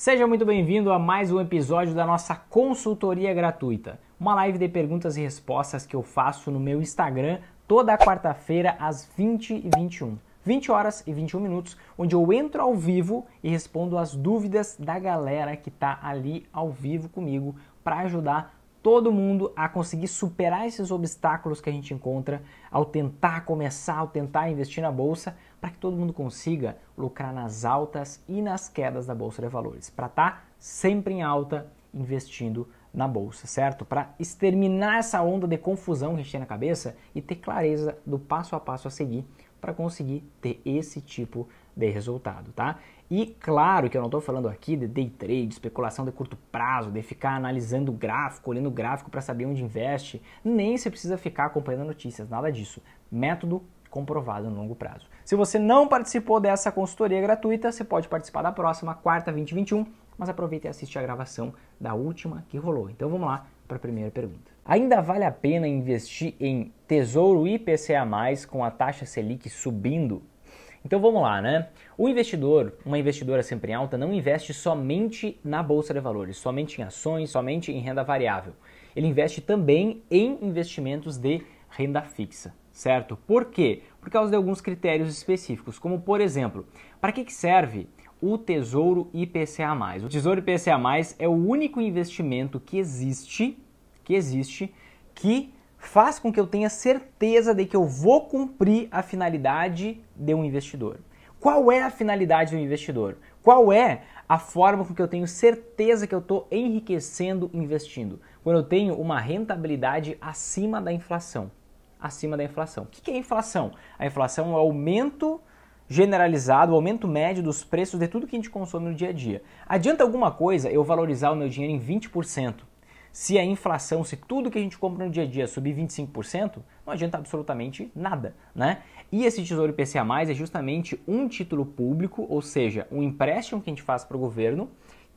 Seja muito bem-vindo a mais um episódio da nossa consultoria gratuita, uma live de perguntas e respostas que eu faço no meu Instagram toda quarta-feira às 20 e 21. 20 horas e 21 minutos, onde eu entro ao vivo e respondo as dúvidas da galera que está ali ao vivo comigo para ajudar todo mundo a conseguir superar esses obstáculos que a gente encontra ao tentar começar, ao tentar investir na bolsa para que todo mundo consiga lucrar nas altas e nas quedas da bolsa de valores, para estar tá sempre em alta investindo na bolsa, certo? Para exterminar essa onda de confusão que a gente tem na cabeça e ter clareza do passo a passo a seguir para conseguir ter esse tipo de resultado, tá? E claro que eu não estou falando aqui de day trade, especulação de curto prazo, de ficar analisando o gráfico, olhando o gráfico para saber onde investe, nem você precisa ficar acompanhando notícias, nada disso. Método comprovado no longo prazo. Se você não participou dessa consultoria gratuita, você pode participar da próxima, quarta, 2021, mas aproveita e assiste a gravação da última que rolou. Então vamos lá para a primeira pergunta. Ainda vale a pena investir em Tesouro IPCA+, com a taxa Selic subindo? Então vamos lá, né? O investidor, uma investidora sempre em alta, não investe somente na bolsa de valores, somente em ações, somente em renda variável. Ele investe também em investimentos de renda fixa certo? Por quê? Por causa de alguns critérios específicos, como por exemplo, para que, que serve o Tesouro IPCA+. O Tesouro IPCA+, é o único investimento que existe, que existe, que faz com que eu tenha certeza de que eu vou cumprir a finalidade de um investidor. Qual é a finalidade do investidor? Qual é a forma com que eu tenho certeza que eu estou enriquecendo investindo? Quando eu tenho uma rentabilidade acima da inflação acima da inflação. O que é inflação? A inflação é o aumento generalizado, o aumento médio dos preços de tudo que a gente consome no dia a dia. Adianta alguma coisa eu valorizar o meu dinheiro em 20%? Se a inflação, se tudo que a gente compra no dia a dia subir 25%, não adianta absolutamente nada, né? E esse Tesouro IPCA+, é justamente um título público, ou seja, um empréstimo que a gente faz para o governo,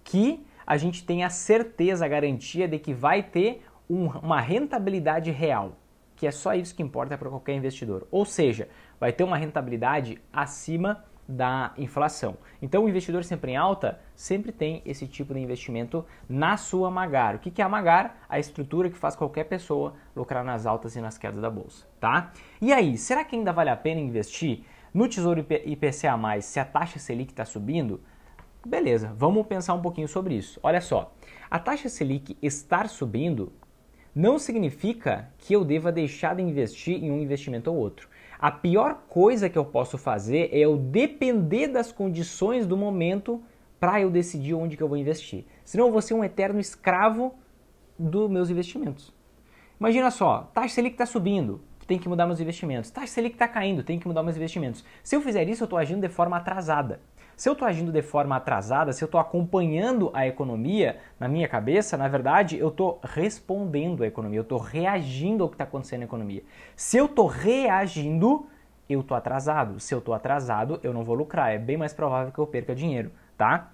que a gente tem a certeza, a garantia de que vai ter um, uma rentabilidade real que é só isso que importa para qualquer investidor. Ou seja, vai ter uma rentabilidade acima da inflação. Então, o investidor sempre em alta sempre tem esse tipo de investimento na sua Magar. O que é a Magar? A estrutura que faz qualquer pessoa lucrar nas altas e nas quedas da bolsa, tá? E aí, será que ainda vale a pena investir no Tesouro IPCA+, se a taxa Selic está subindo? Beleza, vamos pensar um pouquinho sobre isso. Olha só, a taxa Selic estar subindo não significa que eu deva deixar de investir em um investimento ou outro. A pior coisa que eu posso fazer é eu depender das condições do momento para eu decidir onde que eu vou investir. Senão eu vou ser um eterno escravo dos meus investimentos. Imagina só, taxa Selic está subindo, tem que mudar meus investimentos. Taxa Selic está caindo, tem que mudar meus investimentos. Se eu fizer isso, eu estou agindo de forma atrasada. Se eu estou agindo de forma atrasada, se eu estou acompanhando a economia na minha cabeça, na verdade eu estou respondendo à economia, eu estou reagindo ao que está acontecendo na economia. Se eu estou reagindo, eu estou atrasado. Se eu estou atrasado, eu não vou lucrar. É bem mais provável que eu perca dinheiro, tá?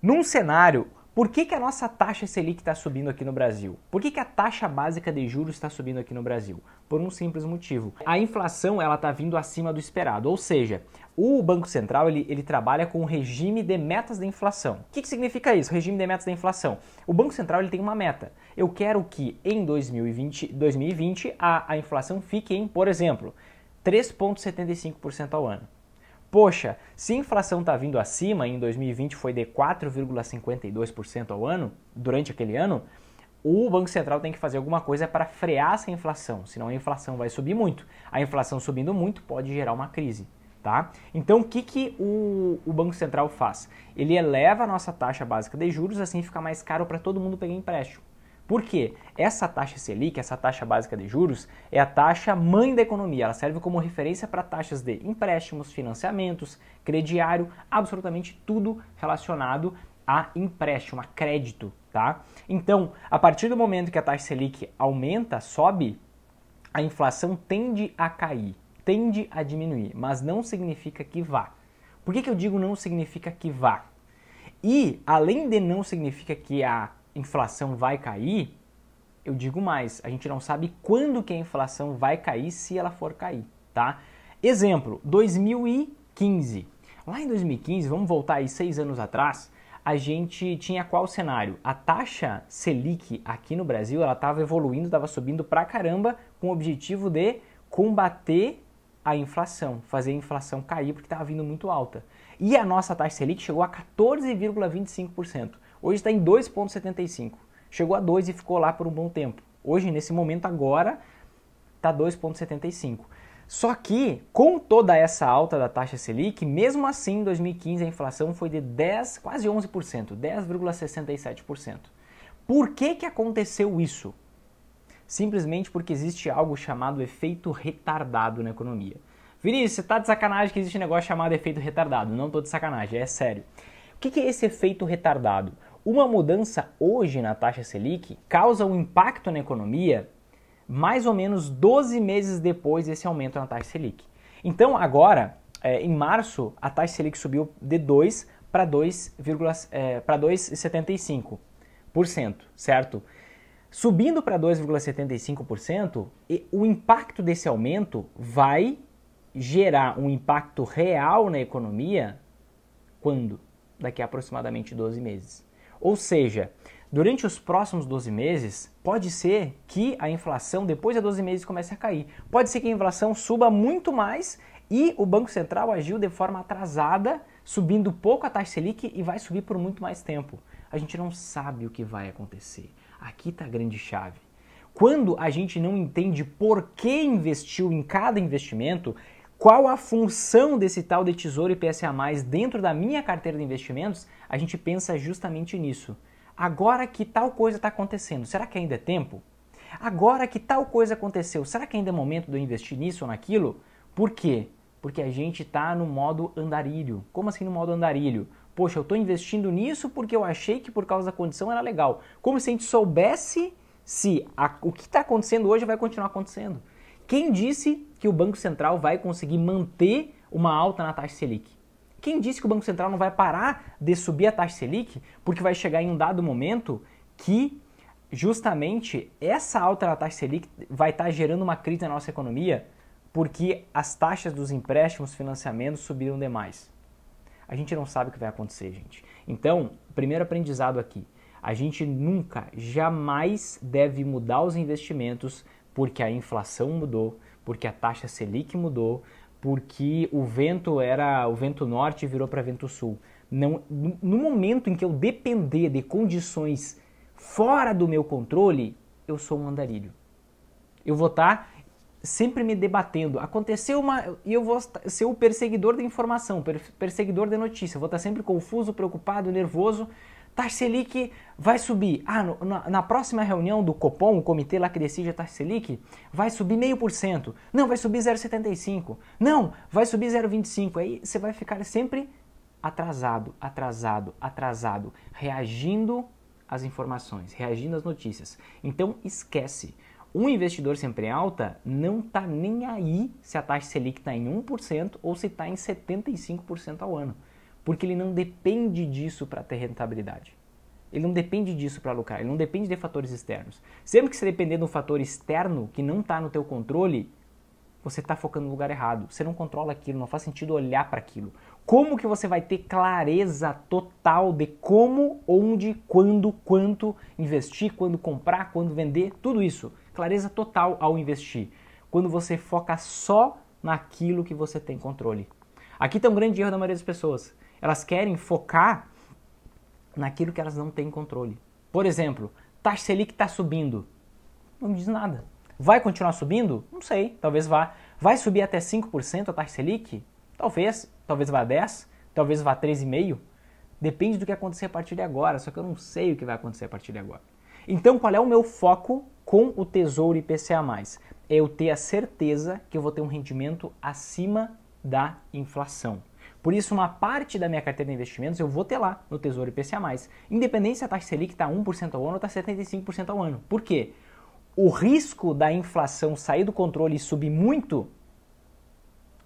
Num cenário por que, que a nossa taxa Selic está subindo aqui no Brasil? Por que, que a taxa básica de juros está subindo aqui no Brasil? Por um simples motivo. A inflação ela está vindo acima do esperado, ou seja, o Banco Central ele, ele trabalha com o regime de metas da inflação. O que, que significa isso, regime de metas da inflação? O Banco Central ele tem uma meta. Eu quero que em 2020, 2020 a, a inflação fique em, por exemplo, 3,75% ao ano. Poxa, se a inflação está vindo acima, em 2020 foi de 4,52% ao ano, durante aquele ano, o Banco Central tem que fazer alguma coisa para frear essa inflação, senão a inflação vai subir muito. A inflação subindo muito pode gerar uma crise. Tá? Então, o que, que o, o Banco Central faz? Ele eleva a nossa taxa básica de juros, assim fica mais caro para todo mundo pegar empréstimo. Por quê? Essa taxa Selic, essa taxa básica de juros, é a taxa mãe da economia. Ela serve como referência para taxas de empréstimos, financiamentos, crediário, absolutamente tudo relacionado a empréstimo, a crédito, tá? Então, a partir do momento que a taxa Selic aumenta, sobe, a inflação tende a cair, tende a diminuir, mas não significa que vá. Por que, que eu digo não significa que vá? E, além de não significa que a inflação vai cair, eu digo mais, a gente não sabe quando que a inflação vai cair, se ela for cair, tá? Exemplo, 2015. Lá em 2015, vamos voltar aí seis anos atrás, a gente tinha qual cenário? A taxa Selic aqui no Brasil, ela estava evoluindo, estava subindo pra caramba, com o objetivo de combater a inflação, fazer a inflação cair porque estava vindo muito alta. E a nossa taxa Selic chegou a 14,25%. Hoje está em 2,75. Chegou a 2 e ficou lá por um bom tempo. Hoje, nesse momento agora, está 2,75. Só que, com toda essa alta da taxa Selic, mesmo assim, em 2015 a inflação foi de 10, quase 11%, 10,67%. Por que, que aconteceu isso? Simplesmente porque existe algo chamado efeito retardado na economia. Vinícius, você está de sacanagem que existe um negócio chamado efeito retardado. Não estou de sacanagem, é sério. O que, que é esse efeito retardado? Uma mudança hoje na taxa Selic causa um impacto na economia mais ou menos 12 meses depois desse aumento na taxa Selic. Então, agora, é, em março, a taxa Selic subiu de 2 para 2,75%, é, pra 2 certo? Subindo para 2,75%, o impacto desse aumento vai gerar um impacto real na economia quando? Daqui a aproximadamente 12 meses. Ou seja, durante os próximos 12 meses, pode ser que a inflação, depois de 12 meses, comece a cair. Pode ser que a inflação suba muito mais e o Banco Central agiu de forma atrasada, subindo pouco a taxa Selic e vai subir por muito mais tempo. A gente não sabe o que vai acontecer. Aqui está a grande chave. Quando a gente não entende por que investiu em cada investimento, qual a função desse tal de Tesouro mais dentro da minha carteira de investimentos, a gente pensa justamente nisso. Agora que tal coisa está acontecendo, será que ainda é tempo? Agora que tal coisa aconteceu, será que ainda é momento de eu investir nisso ou naquilo? Por quê? Porque a gente está no modo andarilho. Como assim no modo andarilho? Poxa, eu estou investindo nisso porque eu achei que por causa da condição era legal. Como se a gente soubesse se a, o que está acontecendo hoje vai continuar acontecendo. Quem disse que o Banco Central vai conseguir manter uma alta na taxa Selic? Quem disse que o Banco Central não vai parar de subir a taxa Selic? Porque vai chegar em um dado momento que justamente essa alta na taxa Selic vai estar gerando uma crise na nossa economia porque as taxas dos empréstimos, financiamentos subiram demais. A gente não sabe o que vai acontecer, gente. Então, primeiro aprendizado aqui: a gente nunca, jamais deve mudar os investimentos porque a inflação mudou, porque a taxa Selic mudou, porque o vento era o vento norte virou para vento sul. Não, no momento em que eu depender de condições fora do meu controle, eu sou um andarilho. Eu vou estar tá sempre me debatendo. Aconteceu uma. E eu vou ser o perseguidor da informação, perseguidor da notícia. Eu vou estar tá sempre confuso, preocupado, nervoso, taxa Selic vai subir. Ah, no, na, na, próxima reunião do Copom, o comitê lá que decide a taxa Selic, vai subir meio por cento. Não, vai subir 0,75. Não, vai subir 0,25. Aí você vai ficar sempre atrasado, atrasado, atrasado, reagindo às informações, reagindo às notícias. Então esquece. Um investidor sempre em alta não está nem aí se a taxa Selic está em 1% ou se está em 75% ao ano porque ele não depende disso para ter rentabilidade. Ele não depende disso para lucrar, ele não depende de fatores externos. Sempre que você depender de um fator externo que não está no teu controle, você está focando no lugar errado. Você não controla aquilo, não faz sentido olhar para aquilo. Como que você vai ter clareza total de como, onde, quando, quanto investir, quando comprar, quando vender, tudo isso? Clareza total ao investir. Quando você foca só naquilo que você tem controle. Aqui está um grande erro da maioria das pessoas. Elas querem focar naquilo que elas não têm controle. Por exemplo, taxa tá, Selic está subindo. Não me diz nada. Vai continuar subindo? Não sei, talvez vá. Vai subir até 5% a taxa Selic? Talvez, talvez vá 10, talvez vá 3,5. Depende do que acontecer a partir de agora, só que eu não sei o que vai acontecer a partir de agora. Então, qual é o meu foco com o Tesouro IPCA+. É eu ter a certeza que eu vou ter um rendimento acima da inflação. Por isso, uma parte da minha carteira de investimentos eu vou ter lá no Tesouro IPCA+. Independente se a taxa tá Selic está 1% ao ano ou está 75% ao ano. Por quê? O risco da inflação sair do controle e subir muito,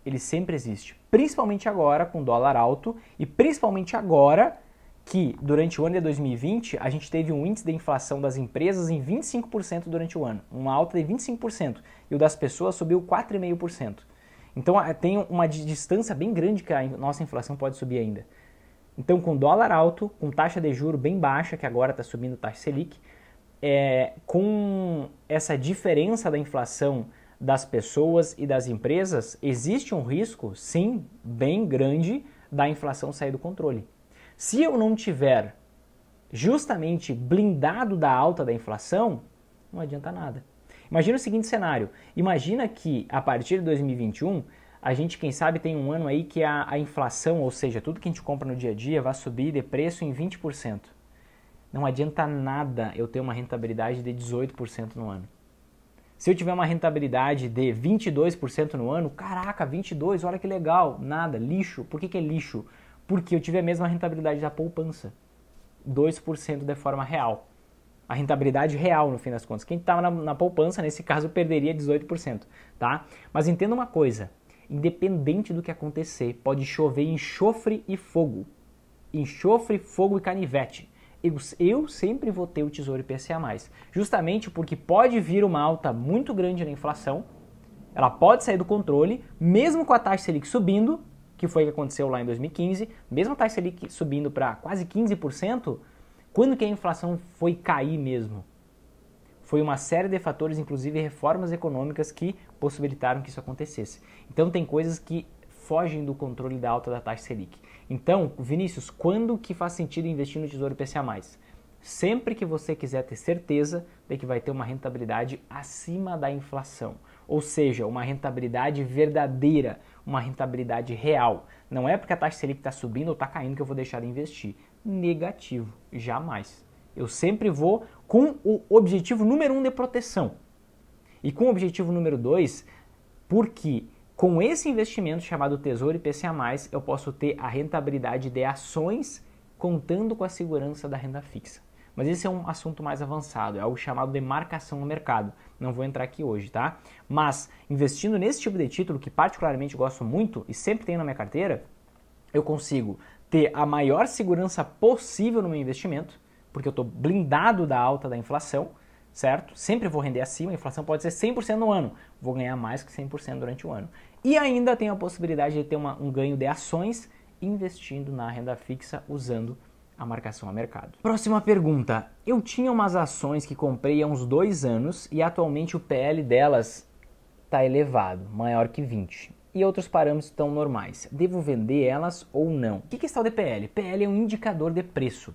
ele sempre existe. Principalmente agora com dólar alto e principalmente agora que durante o ano de 2020 a gente teve um índice de inflação das empresas em 25% durante o ano, uma alta de 25%, e o das pessoas subiu 4,5%. Então tem uma distância bem grande que a nossa inflação pode subir ainda. Então, com dólar alto, com taxa de juro bem baixa, que agora está subindo a taxa Selic, é, com essa diferença da inflação das pessoas e das empresas, existe um risco, sim, bem grande, da inflação sair do controle. Se eu não tiver justamente blindado da alta da inflação, não adianta nada. Imagina o seguinte cenário: imagina que a partir de 2021 a gente, quem sabe, tem um ano aí que a, a inflação, ou seja, tudo que a gente compra no dia a dia, vai subir de preço em 20%. Não adianta nada eu ter uma rentabilidade de 18% no ano. Se eu tiver uma rentabilidade de 22% no ano, caraca, 22, olha que legal, nada, lixo. Por que, que é lixo? Porque eu tive a mesma rentabilidade da poupança, 2% de forma real a rentabilidade real no fim das contas. Quem estava tá na, na poupança, nesse caso, perderia 18%, tá? Mas entenda uma coisa, independente do que acontecer, pode chover enxofre e fogo. Enxofre, fogo e canivete. Eu, eu, sempre vou ter o Tesouro IPCA+, justamente porque pode vir uma alta muito grande na inflação, ela pode sair do controle, mesmo com a taxa Selic subindo, que foi o que aconteceu lá em 2015, mesmo a taxa Selic subindo para quase 15%, quando que a inflação foi cair mesmo? Foi uma série de fatores, inclusive reformas econômicas, que possibilitaram que isso acontecesse. Então tem coisas que fogem do controle da alta da taxa Selic. Então, Vinícius, quando que faz sentido investir no Tesouro IPCA+. Sempre que você quiser ter certeza de que vai ter uma rentabilidade acima da inflação, ou seja, uma rentabilidade verdadeira, uma rentabilidade real. Não é porque a taxa Selic está subindo ou está caindo que eu vou deixar de investir negativo, jamais. Eu sempre vou com o objetivo número um de proteção. E com o objetivo número dois, porque com esse investimento chamado Tesouro IPCA+, eu posso ter a rentabilidade de ações contando com a segurança da renda fixa. Mas esse é um assunto mais avançado, é algo chamado de marcação no mercado. Não vou entrar aqui hoje, tá? Mas investindo nesse tipo de título que particularmente gosto muito e sempre tenho na minha carteira, eu consigo ter a maior segurança possível no meu investimento, porque eu estou blindado da alta da inflação, certo? Sempre vou render acima, a inflação pode ser 100% no ano, vou ganhar mais que 100% durante o ano. E ainda tenho a possibilidade de ter uma, um ganho de ações investindo na renda fixa usando a marcação a mercado. Próxima pergunta. Eu tinha umas ações que comprei há uns dois anos e atualmente o PL delas está elevado, maior que 20 e outros parâmetros estão normais. Devo vender elas ou não? O que, que é está o DPL? PL é um indicador de preço.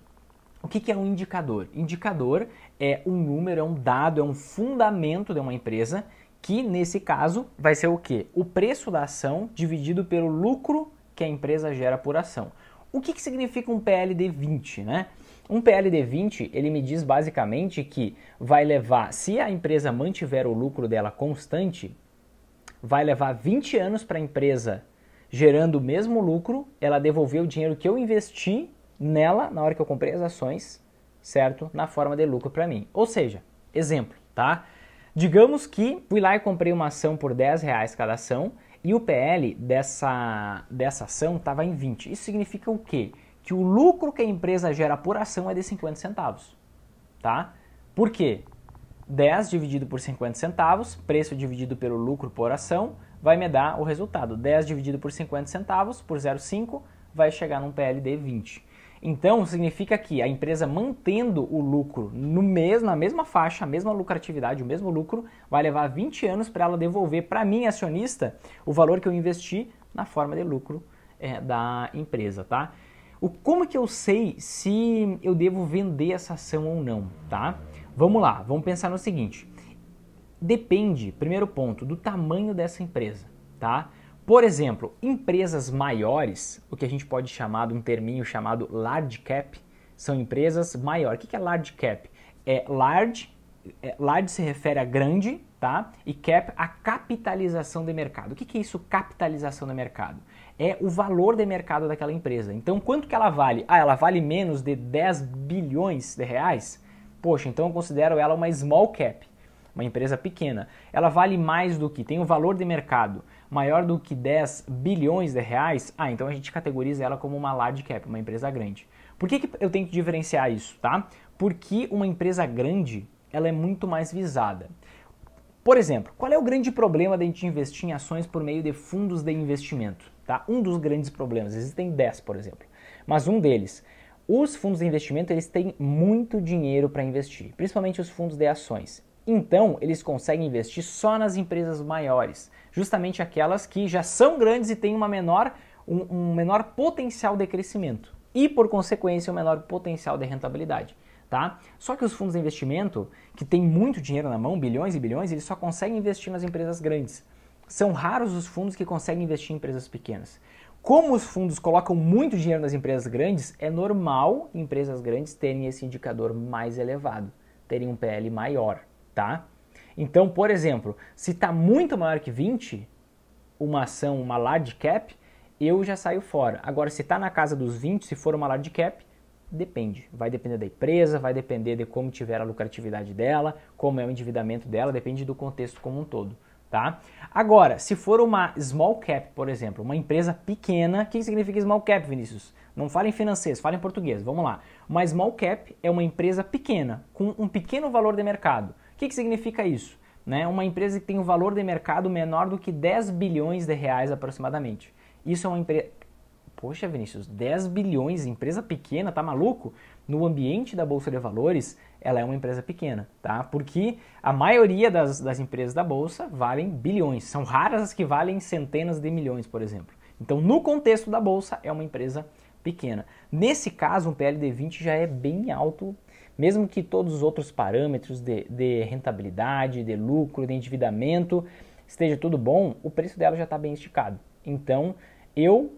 O que, que é um indicador? Indicador é um número, é um dado, é um fundamento de uma empresa que, nesse caso, vai ser o quê? O preço da ação dividido pelo lucro que a empresa gera por ação. O que, que significa um PL de 20, né? Um de 20, ele me diz basicamente que vai levar, se a empresa mantiver o lucro dela constante, vai levar 20 anos para a empresa gerando o mesmo lucro, ela devolveu o dinheiro que eu investi nela na hora que eu comprei as ações, certo? Na forma de lucro para mim. Ou seja, exemplo, tá? Digamos que fui lá e comprei uma ação por 10 reais cada ação e o PL dessa, dessa ação estava em 20. Isso significa o quê? Que o lucro que a empresa gera por ação é de 50 centavos, tá? Por quê? 10 dividido por 50 centavos, preço dividido pelo lucro por ação, vai me dar o resultado. 10 dividido por 50 centavos por 0,5 vai chegar num PLD 20. Então, significa que a empresa mantendo o lucro no mesmo, na mesma faixa, a mesma lucratividade, o mesmo lucro, vai levar 20 anos para ela devolver para mim, acionista, o valor que eu investi na forma de lucro é, da empresa, tá? O como que eu sei se eu devo vender essa ação ou não, tá? Vamos lá, vamos pensar no seguinte. Depende, primeiro ponto, do tamanho dessa empresa, tá? Por exemplo, empresas maiores, o que a gente pode chamar de um terminho chamado large cap, são empresas maiores. O que é large cap? É large, é, large se refere a grande, tá? E cap a capitalização de mercado. O que, que é isso, capitalização de mercado? É o valor de mercado daquela empresa. Então, quanto que ela vale? Ah, ela vale menos de 10 bilhões de reais? Poxa, então eu considero ela uma small cap, uma empresa pequena. Ela vale mais do que, tem um valor de mercado maior do que 10 bilhões de reais, ah, então a gente categoriza ela como uma large cap, uma empresa grande. Por que, que eu tenho que diferenciar isso, tá? Porque uma empresa grande, ela é muito mais visada. Por exemplo, qual é o grande problema da gente investir em ações por meio de fundos de investimento? Tá? Um dos grandes problemas, existem 10, por exemplo, mas um deles os fundos de investimento eles têm muito dinheiro para investir, principalmente os fundos de ações. Então, eles conseguem investir só nas empresas maiores, justamente aquelas que já são grandes e têm uma menor, um, um menor potencial de crescimento e, por consequência, um menor potencial de rentabilidade. Tá? Só que os fundos de investimento, que têm muito dinheiro na mão, bilhões e bilhões, eles só conseguem investir nas empresas grandes. São raros os fundos que conseguem investir em empresas pequenas. Como os fundos colocam muito dinheiro nas empresas grandes, é normal empresas grandes terem esse indicador mais elevado, terem um PL maior, tá? Então, por exemplo, se está muito maior que 20, uma ação, uma large cap, eu já saio fora. Agora, se está na casa dos 20, se for uma large cap, depende. Vai depender da empresa, vai depender de como tiver a lucratividade dela, como é o endividamento dela, depende do contexto como um todo tá? Agora, se for uma small cap, por exemplo, uma empresa pequena, o que significa small cap, Vinícius? Não fale em francês, fale em português. Vamos lá. Uma small cap é uma empresa pequena, com um pequeno valor de mercado. O que, que significa isso? Né? Uma empresa que tem um valor de mercado menor do que 10 bilhões de reais aproximadamente. Isso é uma empresa. Poxa, Vinícius, 10 bilhões, empresa pequena, tá maluco? No ambiente da Bolsa de Valores, ela é uma empresa pequena, tá? Porque a maioria das, das empresas da bolsa valem bilhões, são raras as que valem centenas de milhões, por exemplo. Então, no contexto da bolsa, é uma empresa pequena. Nesse caso, um PLD 20 já é bem alto, mesmo que todos os outros parâmetros de, de rentabilidade, de lucro, de endividamento esteja tudo bom, o preço dela já está bem esticado. Então, eu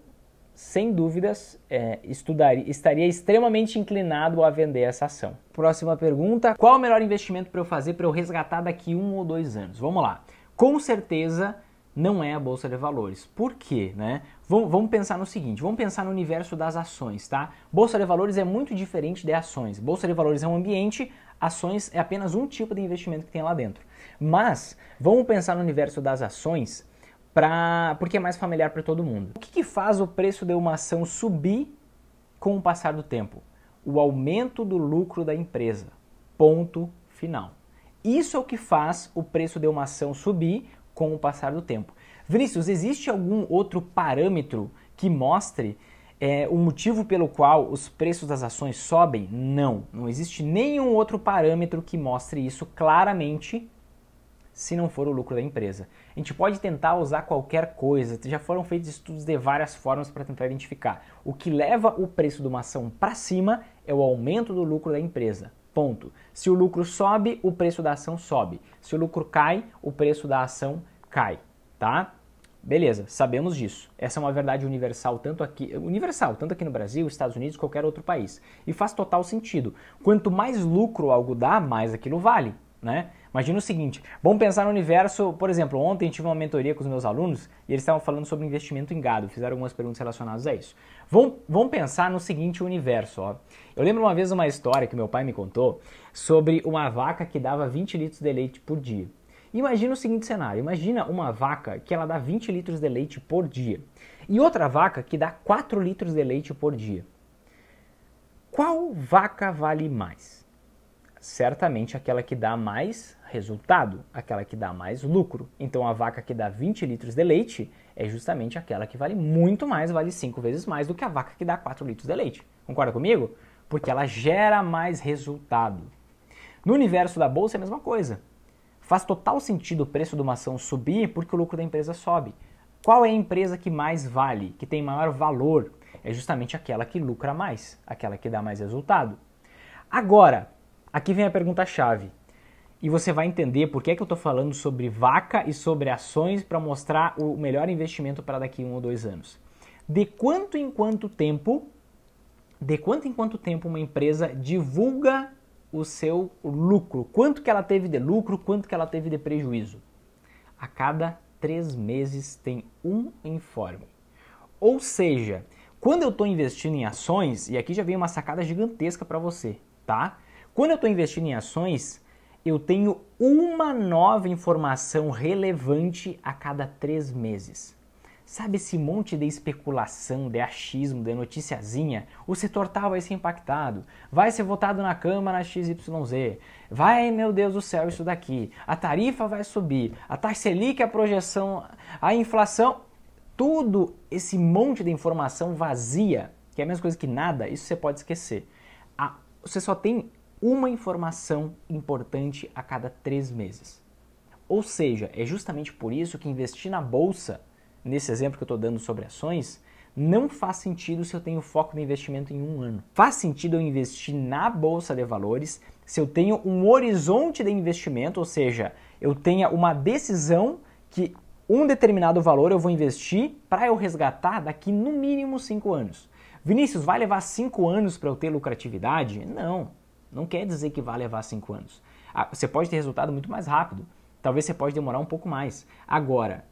sem dúvidas, é, estudaria, estaria extremamente inclinado a vender essa ação. Próxima pergunta: qual o melhor investimento para eu fazer para eu resgatar daqui um ou dois anos? Vamos lá. Com certeza não é a bolsa de valores. Por quê, né? Vamos pensar no seguinte, vamos pensar no universo das ações, tá? Bolsa de valores é muito diferente de ações. Bolsa de valores é um ambiente, ações é apenas um tipo de investimento que tem lá dentro. Mas vamos pensar no universo das ações pra, porque é mais familiar para todo mundo. O que, que faz o preço de uma ação subir com o passar do tempo? O aumento do lucro da empresa. Ponto final. Isso é o que faz o preço de uma ação subir com o passar do tempo. Vinícius, existe algum outro parâmetro que mostre é, o motivo pelo qual os preços das ações sobem? Não, não existe nenhum outro parâmetro que mostre isso claramente se não for o lucro da empresa. A gente pode tentar usar qualquer coisa, já foram feitos estudos de várias formas para tentar identificar. O que leva o preço de uma ação para cima é o aumento do lucro da empresa. Ponto. Se o lucro sobe, o preço da ação sobe. Se o lucro cai, o preço da ação cai, tá? Beleza, sabemos disso. Essa é uma verdade universal, tanto aqui, universal, tanto aqui no Brasil, Estados Unidos, qualquer outro país. E faz total sentido. Quanto mais lucro algo dá, mais aquilo vale né? Imagina o seguinte, vamos pensar no universo, por exemplo, ontem tive uma mentoria com os meus alunos e eles estavam falando sobre investimento em gado, fizeram algumas perguntas relacionadas a isso. Vamos, vamos pensar no seguinte universo, ó. Eu lembro uma vez uma história que meu pai me contou sobre uma vaca que dava 20 litros de leite por dia. Imagina o seguinte cenário, imagina uma vaca que ela dá 20 litros de leite por dia e outra vaca que dá 4 litros de leite por dia. Qual vaca vale mais? certamente aquela que dá mais resultado, aquela que dá mais lucro. Então a vaca que dá 20 litros de leite é justamente aquela que vale muito mais, vale 5 vezes mais do que a vaca que dá 4 litros de leite. Concorda comigo? Porque ela gera mais resultado. No universo da bolsa é a mesma coisa. Faz total sentido o preço de uma ação subir porque o lucro da empresa sobe. Qual é a empresa que mais vale, que tem maior valor? É justamente aquela que lucra mais, aquela que dá mais resultado. Agora, Aqui vem a pergunta-chave. E você vai entender por que, é que eu estou falando sobre vaca e sobre ações para mostrar o melhor investimento para daqui um ou dois anos. De quanto em quanto tempo, de quanto em quanto tempo uma empresa divulga o seu lucro? Quanto que ela teve de lucro, quanto que ela teve de prejuízo? A cada três meses tem um informe. Ou seja, quando eu estou investindo em ações, e aqui já vem uma sacada gigantesca para você, tá? Quando eu estou investindo em ações, eu tenho uma nova informação relevante a cada três meses. Sabe esse monte de especulação, de achismo, de noticiazinha? O setor tal vai ser impactado, vai ser votado na Câmara XYZ, vai, meu Deus do céu, isso daqui, a tarifa vai subir, a taxa selic, a projeção, a inflação, tudo esse monte de informação vazia, que é a mesma coisa que nada, isso você pode esquecer. A, você só tem uma informação importante a cada três meses. Ou seja, é justamente por isso que investir na bolsa, nesse exemplo que eu estou dando sobre ações, não faz sentido se eu tenho foco no investimento em um ano. Faz sentido eu investir na bolsa de valores se eu tenho um horizonte de investimento, ou seja, eu tenha uma decisão que um determinado valor eu vou investir para eu resgatar daqui no mínimo cinco anos. Vinícius, vai levar cinco anos para eu ter lucratividade? Não. Não quer dizer que vai levar 5 anos. Ah, você pode ter resultado muito mais rápido. Talvez você pode demorar um pouco mais. Agora,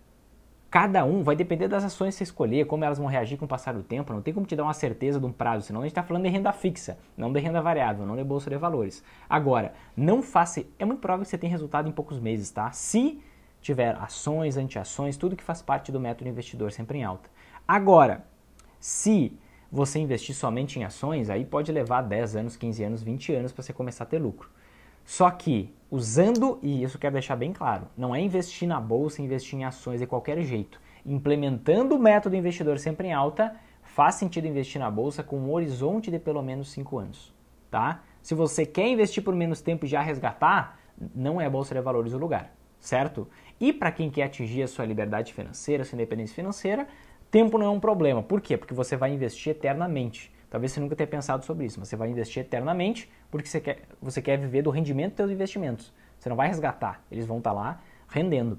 cada um vai depender das ações que você escolher, como elas vão reagir com o passar do tempo. Não tem como te dar uma certeza de um prazo, senão a gente está falando de renda fixa, não de renda variável, não de bolsa de valores. Agora, não faça. É muito provável que você tenha resultado em poucos meses, tá? Se tiver ações, antiações, tudo que faz parte do método investidor sempre em alta. Agora, se você investir somente em ações, aí pode levar 10 anos, 15 anos, 20 anos para você começar a ter lucro. Só que usando, e isso quero deixar bem claro, não é investir na bolsa, investir em ações de qualquer jeito. Implementando o método investidor sempre em alta, faz sentido investir na bolsa com um horizonte de pelo menos 5 anos, tá? Se você quer investir por menos tempo e já resgatar, não é a bolsa de valores o lugar, certo? E para quem quer atingir a sua liberdade financeira, sua independência financeira, Tempo não é um problema. Por quê? Porque você vai investir eternamente. Talvez você nunca tenha pensado sobre isso, mas você vai investir eternamente porque você quer, você quer viver do rendimento dos seus investimentos. Você não vai resgatar, eles vão estar tá lá rendendo.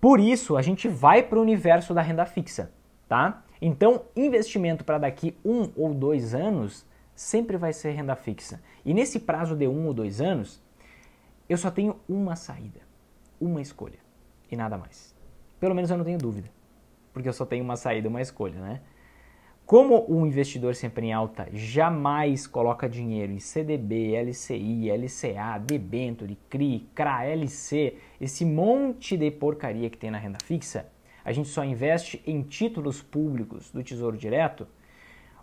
Por isso, a gente vai para o universo da renda fixa, tá? Então, investimento para daqui um ou dois anos sempre vai ser renda fixa. E nesse prazo de um ou dois anos, eu só tenho uma saída, uma escolha e nada mais. Pelo menos eu não tenho dúvida porque eu só tenho uma saída, uma escolha, né? Como o um investidor sempre em alta jamais coloca dinheiro em CDB, LCI, LCA, debenture, CRI, CRA, LC, esse monte de porcaria que tem na renda fixa, a gente só investe em títulos públicos do Tesouro Direto,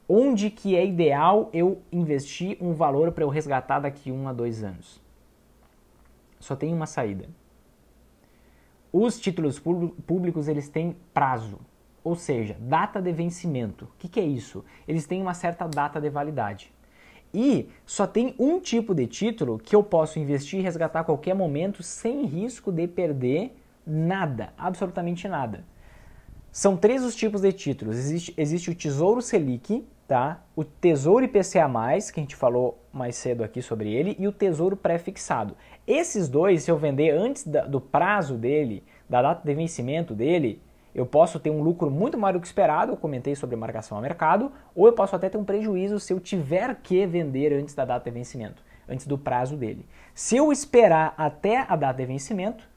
onde que é ideal eu investir um valor para eu resgatar daqui um a dois anos? Só tem uma saída, os títulos públicos eles têm prazo, ou seja, data de vencimento. O que, que é isso? Eles têm uma certa data de validade. E só tem um tipo de título que eu posso investir e resgatar a qualquer momento sem risco de perder nada, absolutamente nada. São três os tipos de títulos. Existe, existe o Tesouro Selic, tá? O Tesouro IPCA+, que a gente falou mais cedo aqui sobre ele, e o Tesouro pré-fixado. Esses dois, se eu vender antes da, do prazo dele, da data de vencimento dele, eu posso ter um lucro muito maior do que esperado, eu comentei sobre marcação a mercado, ou eu posso até ter um prejuízo se eu tiver que vender antes da data de vencimento, antes do prazo dele. Se eu esperar até a data de vencimento,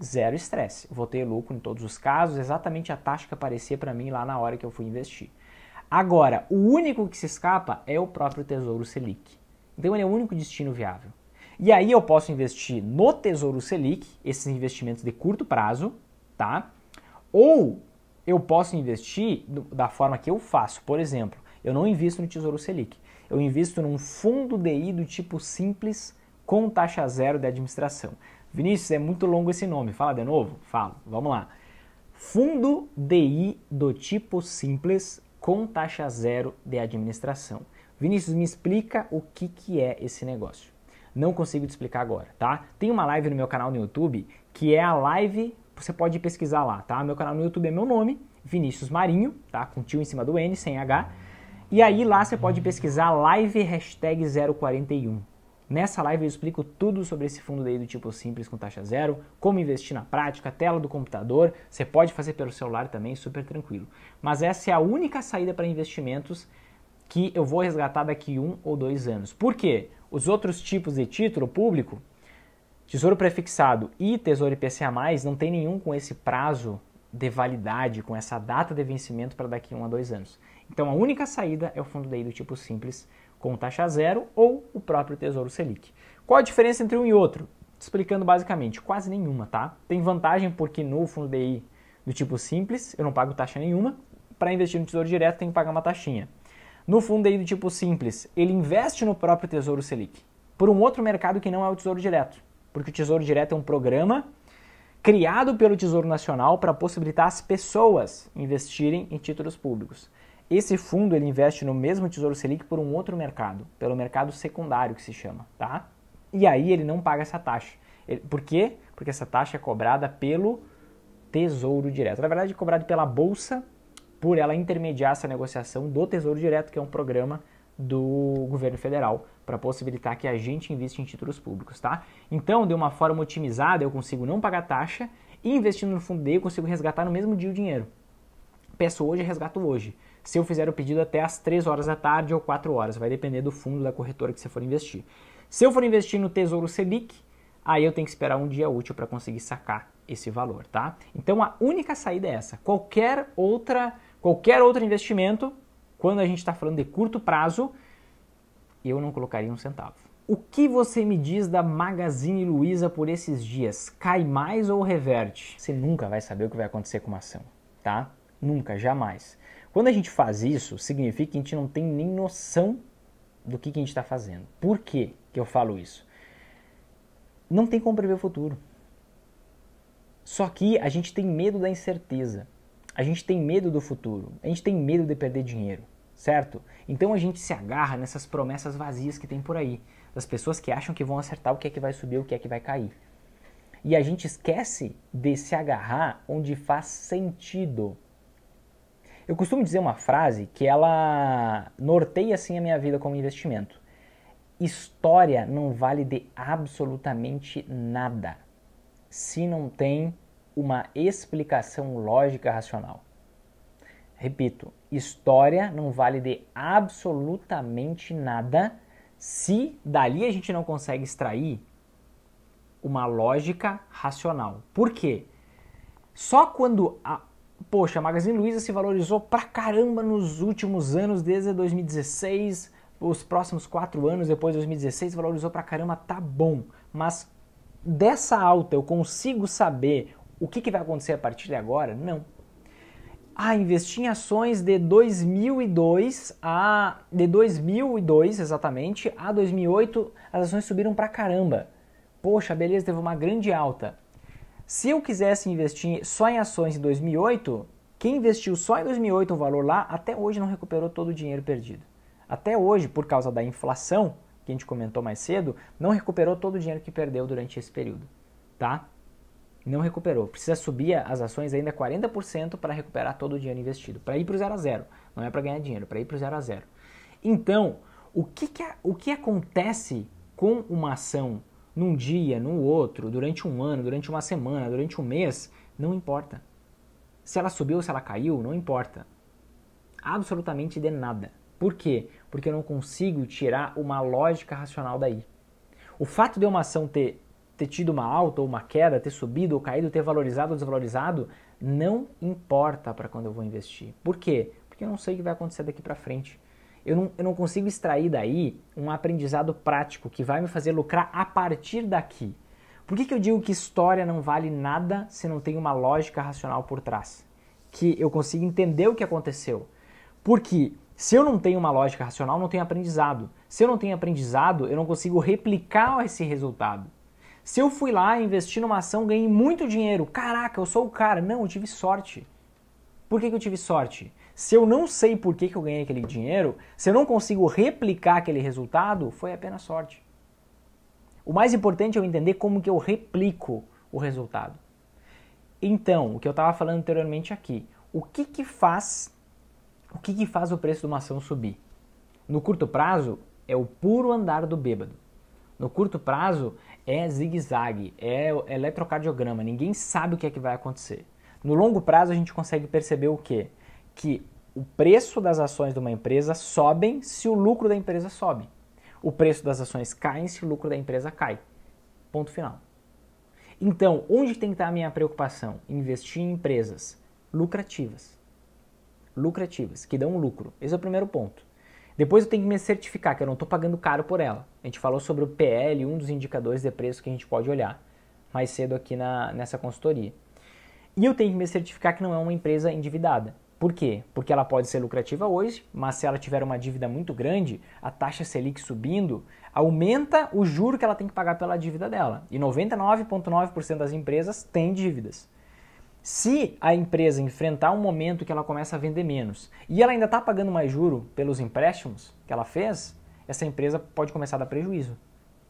zero estresse. Vou ter lucro em todos os casos, exatamente a taxa que aparecia para mim lá na hora que eu fui investir. Agora, o único que se escapa é o próprio Tesouro Selic. Então ele é o único destino viável. E aí eu posso investir no Tesouro Selic, esses investimentos de curto prazo, tá? Ou eu posso investir da forma que eu faço. Por exemplo, eu não invisto no Tesouro Selic. Eu invisto num fundo DI do tipo simples com taxa zero de administração. Vinícius, é muito longo esse nome. Fala de novo? Falo. Vamos lá. Fundo DI do tipo simples com taxa zero de administração. Vinícius, me explica o que, que é esse negócio. Não consigo te explicar agora, tá? Tem uma live no meu canal no YouTube que é a live, você pode pesquisar lá, tá? Meu canal no YouTube é meu nome, Vinícius Marinho, tá? Com tio em cima do N, sem H. E aí lá você pode pesquisar live hashtag 041, Nessa live eu explico tudo sobre esse fundo daí do tipo simples com taxa zero, como investir na prática, tela do computador, você pode fazer pelo celular também, super tranquilo. Mas essa é a única saída para investimentos que eu vou resgatar daqui um ou dois anos. Por quê? Os outros tipos de título público, tesouro prefixado e tesouro IPCA+, não tem nenhum com esse prazo de validade, com essa data de vencimento para daqui um a dois anos. Então a única saída é o fundo daí do tipo simples, com taxa zero ou o próprio Tesouro Selic. Qual a diferença entre um e outro? Explicando basicamente, quase nenhuma, tá? Tem vantagem porque no fundo DI do tipo simples, eu não pago taxa nenhuma. Para investir no Tesouro Direto, tem que pagar uma taxinha. No fundo aí do tipo simples, ele investe no próprio Tesouro Selic, por um outro mercado que não é o Tesouro Direto, porque o Tesouro Direto é um programa criado pelo Tesouro Nacional para possibilitar as pessoas investirem em títulos públicos. Esse fundo ele investe no mesmo Tesouro Selic por um outro mercado, pelo mercado secundário que se chama, tá? E aí ele não paga essa taxa. Ele, por quê? Porque essa taxa é cobrada pelo Tesouro Direto. Na verdade, é cobrado pela Bolsa por ela intermediar essa negociação do Tesouro Direto, que é um programa do governo federal para possibilitar que a gente invista em títulos públicos, tá? Então, de uma forma otimizada, eu consigo não pagar taxa e investindo no fundo D, eu consigo resgatar no mesmo dia o dinheiro. Peço hoje, resgato hoje se eu fizer o pedido até as 3 horas da tarde ou 4 horas, vai depender do fundo da corretora que você for investir. Se eu for investir no Tesouro Selic, aí eu tenho que esperar um dia útil para conseguir sacar esse valor, tá? Então a única saída é essa. Qualquer outra, qualquer outro investimento, quando a gente está falando de curto prazo, eu não colocaria um centavo. O que você me diz da Magazine Luiza por esses dias? Cai mais ou reverte? Você nunca vai saber o que vai acontecer com uma ação, tá? Nunca, jamais. Quando a gente faz isso, significa que a gente não tem nem noção do que, que a gente está fazendo. Por que, que eu falo isso? Não tem como prever o futuro. Só que a gente tem medo da incerteza. A gente tem medo do futuro. A gente tem medo de perder dinheiro, certo? Então a gente se agarra nessas promessas vazias que tem por aí, das pessoas que acham que vão acertar o que é que vai subir, o que é que vai cair. E a gente esquece de se agarrar onde faz sentido eu costumo dizer uma frase que ela norteia assim a minha vida como investimento. História não vale de absolutamente nada se não tem uma explicação lógica racional. Repito, história não vale de absolutamente nada se dali a gente não consegue extrair uma lógica racional. Por quê? Só quando a poxa, a Magazine Luiza se valorizou pra caramba nos últimos anos, desde 2016, os próximos quatro anos, depois de 2016, valorizou pra caramba, tá bom. Mas dessa alta eu consigo saber o que, que vai acontecer a partir de agora? Não. Ah, investi em ações de 2002 a de 2002 exatamente a 2008, as ações subiram pra caramba. Poxa, beleza, teve uma grande alta. Se eu quisesse investir só em ações em 2008, quem investiu só em 2008 um valor lá, até hoje não recuperou todo o dinheiro perdido. Até hoje, por causa da inflação, que a gente comentou mais cedo, não recuperou todo o dinheiro que perdeu durante esse período, tá? Não recuperou. Precisa subir as ações ainda 40% para recuperar todo o dinheiro investido, para ir para o zero a zero. Não é para ganhar dinheiro, é para ir para o zero a zero. Então, o que, que, o que acontece com uma ação num dia, no outro, durante um ano, durante uma semana, durante um mês, não importa. Se ela subiu ou se ela caiu, não importa. Absolutamente de nada. Por quê? Porque eu não consigo tirar uma lógica racional daí. O fato de uma ação ter, ter tido uma alta ou uma queda, ter subido ou caído, ter valorizado ou desvalorizado, não importa para quando eu vou investir. Por quê? Porque eu não sei o que vai acontecer daqui para frente eu não, eu não consigo extrair daí um aprendizado prático que vai me fazer lucrar a partir daqui. Por que, que eu digo que história não vale nada se não tem uma lógica racional por trás? Que eu consiga entender o que aconteceu. Porque se eu não tenho uma lógica racional, não tenho aprendizado. Se eu não tenho aprendizado, eu não consigo replicar esse resultado. Se eu fui lá, investir numa ação, ganhei muito dinheiro. Caraca, eu sou o cara. Não, eu tive sorte. Por que, que eu tive sorte? Se eu não sei por que, que eu ganhei aquele dinheiro, se eu não consigo replicar aquele resultado, foi apenas sorte. O mais importante é eu entender como que eu replico o resultado. Então, o que eu estava falando anteriormente aqui, o que que faz o que que faz o preço de uma ação subir? No curto prazo é o puro andar do bêbado. No curto prazo é zigue-zague, é eletrocardiograma, ninguém sabe o que é que vai acontecer. No longo prazo a gente consegue perceber o quê? que o preço das ações de uma empresa sobem se o lucro da empresa sobe. O preço das ações cai se o lucro da empresa cai. Ponto final. Então, onde tem que estar a minha preocupação? Investir em empresas lucrativas. Lucrativas, que dão lucro. Esse é o primeiro ponto. Depois eu tenho que me certificar que eu não estou pagando caro por ela. A gente falou sobre o PL, um dos indicadores de preço que a gente pode olhar mais cedo aqui na, nessa consultoria. E eu tenho que me certificar que não é uma empresa endividada. Por quê? Porque ela pode ser lucrativa hoje, mas se ela tiver uma dívida muito grande, a taxa Selic subindo, aumenta o juro que ela tem que pagar pela dívida dela. E 99,9% das empresas têm dívidas. Se a empresa enfrentar um momento que ela começa a vender menos e ela ainda está pagando mais juro pelos empréstimos que ela fez, essa empresa pode começar a dar prejuízo.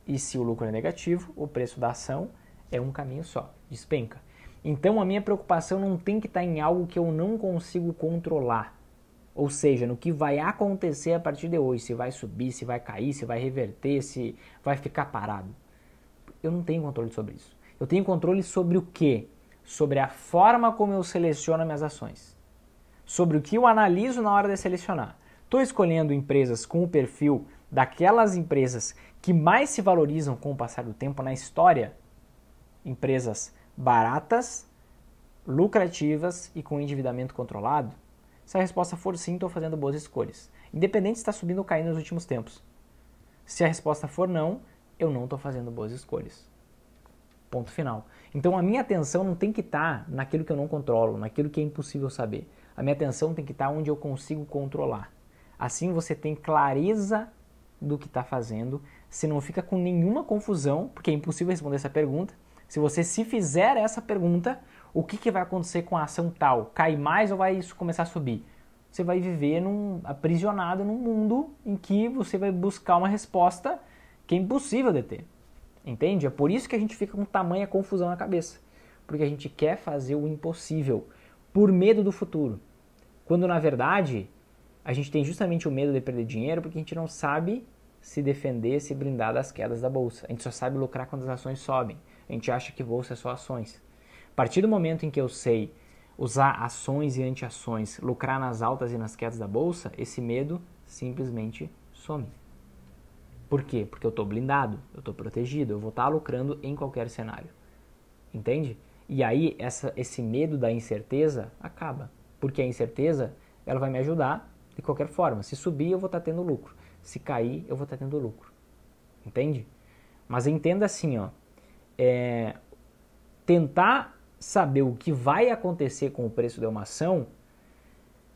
E se o lucro é negativo, o preço da ação é um caminho só, despenca. Então a minha preocupação não tem que estar tá em algo que eu não consigo controlar. Ou seja, no que vai acontecer a partir de hoje, se vai subir, se vai cair, se vai reverter, se vai ficar parado. Eu não tenho controle sobre isso. Eu tenho controle sobre o quê? Sobre a forma como eu seleciono minhas ações. Sobre o que eu analiso na hora de selecionar. Estou escolhendo empresas com o perfil daquelas empresas que mais se valorizam com o passar do tempo na história, empresas baratas, lucrativas e com endividamento controlado? Se a resposta for sim, estou fazendo boas escolhas. Independente se está subindo ou caindo nos últimos tempos. Se a resposta for não, eu não estou fazendo boas escolhas. Ponto final. Então a minha atenção não tem que estar tá naquilo que eu não controlo, naquilo que é impossível saber. A minha atenção tem que estar tá onde eu consigo controlar. Assim você tem clareza do que está fazendo, você não fica com nenhuma confusão, porque é impossível responder essa pergunta, se você se fizer essa pergunta, o que, que vai acontecer com a ação tal? Cai mais ou vai isso começar a subir? Você vai viver num, aprisionado num mundo em que você vai buscar uma resposta que é impossível ter. Entende? É por isso que a gente fica com tamanha confusão na cabeça. Porque a gente quer fazer o impossível por medo do futuro. Quando na verdade a gente tem justamente o medo de perder dinheiro porque a gente não sabe se defender, se blindar das quedas da bolsa. A gente só sabe lucrar quando as ações sobem. A gente acha que bolsa é só ações. A partir do momento em que eu sei usar ações e antiações, lucrar nas altas e nas quedas da bolsa, esse medo simplesmente some. Por quê? Porque eu estou blindado, eu estou protegido, eu vou estar tá lucrando em qualquer cenário. Entende? E aí essa, esse medo da incerteza acaba, porque a incerteza ela vai me ajudar de qualquer forma. Se subir, eu vou estar tá tendo lucro. Se cair, eu vou estar tá tendo lucro. Entende? Mas entenda assim, ó, é, tentar saber o que vai acontecer com o preço de uma ação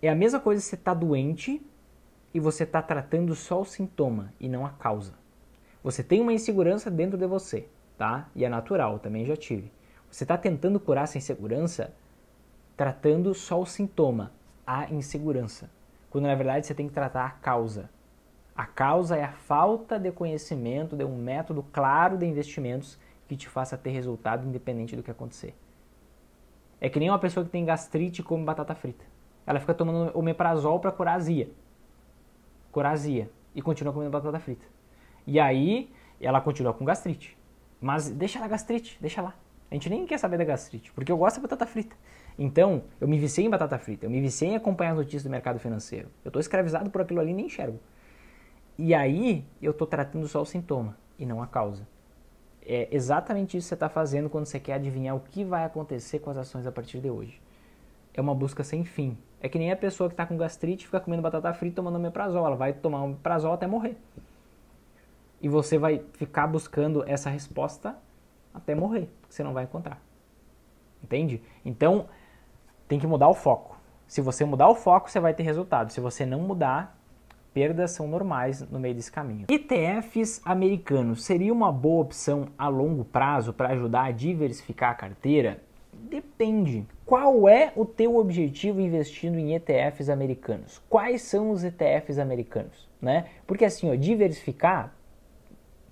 é a mesma coisa você está doente e você está tratando só o sintoma e não a causa. Você tem uma insegurança dentro de você, tá? E é natural, também já tive. Você está tentando curar essa insegurança tratando só o sintoma, a insegurança. Quando na verdade você tem que tratar a causa. A causa é a falta de conhecimento de um método claro de investimentos que te faça ter resultado independente do que acontecer. É que nem uma pessoa que tem gastrite e come batata frita. Ela fica tomando omeprazol para curar azia. Curar azia. E continua comendo batata frita. E aí, ela continua com gastrite. Mas deixa ela gastrite, deixa lá. A gente nem quer saber da gastrite, porque eu gosto de batata frita. Então, eu me viciei em batata frita, eu me viciei em acompanhar as notícias do mercado financeiro. Eu estou escravizado por aquilo ali e nem enxergo. E aí, eu estou tratando só o sintoma e não a causa é exatamente isso que você está fazendo quando você quer adivinhar o que vai acontecer com as ações a partir de hoje. É uma busca sem fim. É que nem a pessoa que está com gastrite fica comendo batata frita e tomando omeprazol. Ela vai tomar omeprazol até morrer. E você vai ficar buscando essa resposta até morrer, que você não vai encontrar. Entende? Então, tem que mudar o foco. Se você mudar o foco, você vai ter resultado. Se você não mudar, Perdas são normais no meio desse caminho. ETFs americanos seria uma boa opção a longo prazo para ajudar a diversificar a carteira? Depende. Qual é o teu objetivo investindo em ETFs americanos? Quais são os ETFs americanos, né? Porque assim, ó, diversificar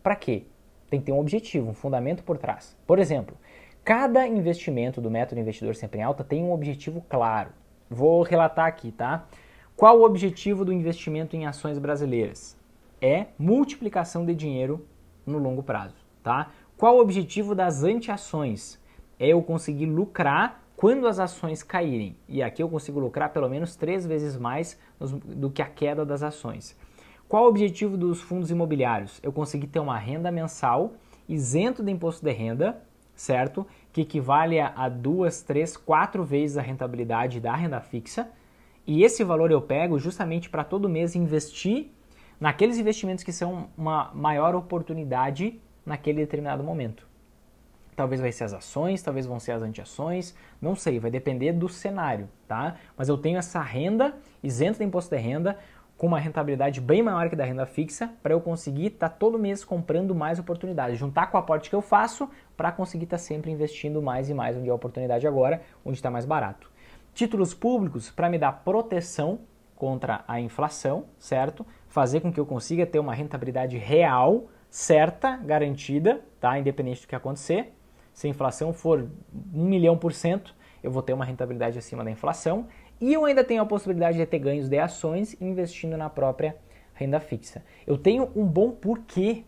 para quê? Tem que ter um objetivo, um fundamento por trás. Por exemplo, cada investimento do método investidor sempre em alta tem um objetivo claro. Vou relatar aqui, tá? Qual o objetivo do investimento em ações brasileiras? É multiplicação de dinheiro no longo prazo, tá? Qual o objetivo das antiações? É eu conseguir lucrar quando as ações caírem. E aqui eu consigo lucrar pelo menos três vezes mais do que a queda das ações. Qual o objetivo dos fundos imobiliários? Eu conseguir ter uma renda mensal isento de imposto de renda, certo? Que equivale a duas, três, quatro vezes a rentabilidade da renda fixa e esse valor eu pego justamente para todo mês investir naqueles investimentos que são uma maior oportunidade naquele determinado momento. Talvez vai ser as ações, talvez vão ser as antiações, não sei, vai depender do cenário, tá? Mas eu tenho essa renda isenta de imposto de renda com uma rentabilidade bem maior que da renda fixa para eu conseguir estar tá todo mês comprando mais oportunidades, juntar com o aporte que eu faço para conseguir estar tá sempre investindo mais e mais onde é a oportunidade agora, onde está mais barato títulos públicos para me dar proteção contra a inflação, certo? Fazer com que eu consiga ter uma rentabilidade real, certa, garantida, tá? Independente do que acontecer. Se a inflação for 1 milhão por cento, eu vou ter uma rentabilidade acima da inflação. E eu ainda tenho a possibilidade de ter ganhos de ações investindo na própria renda fixa. Eu tenho um bom porquê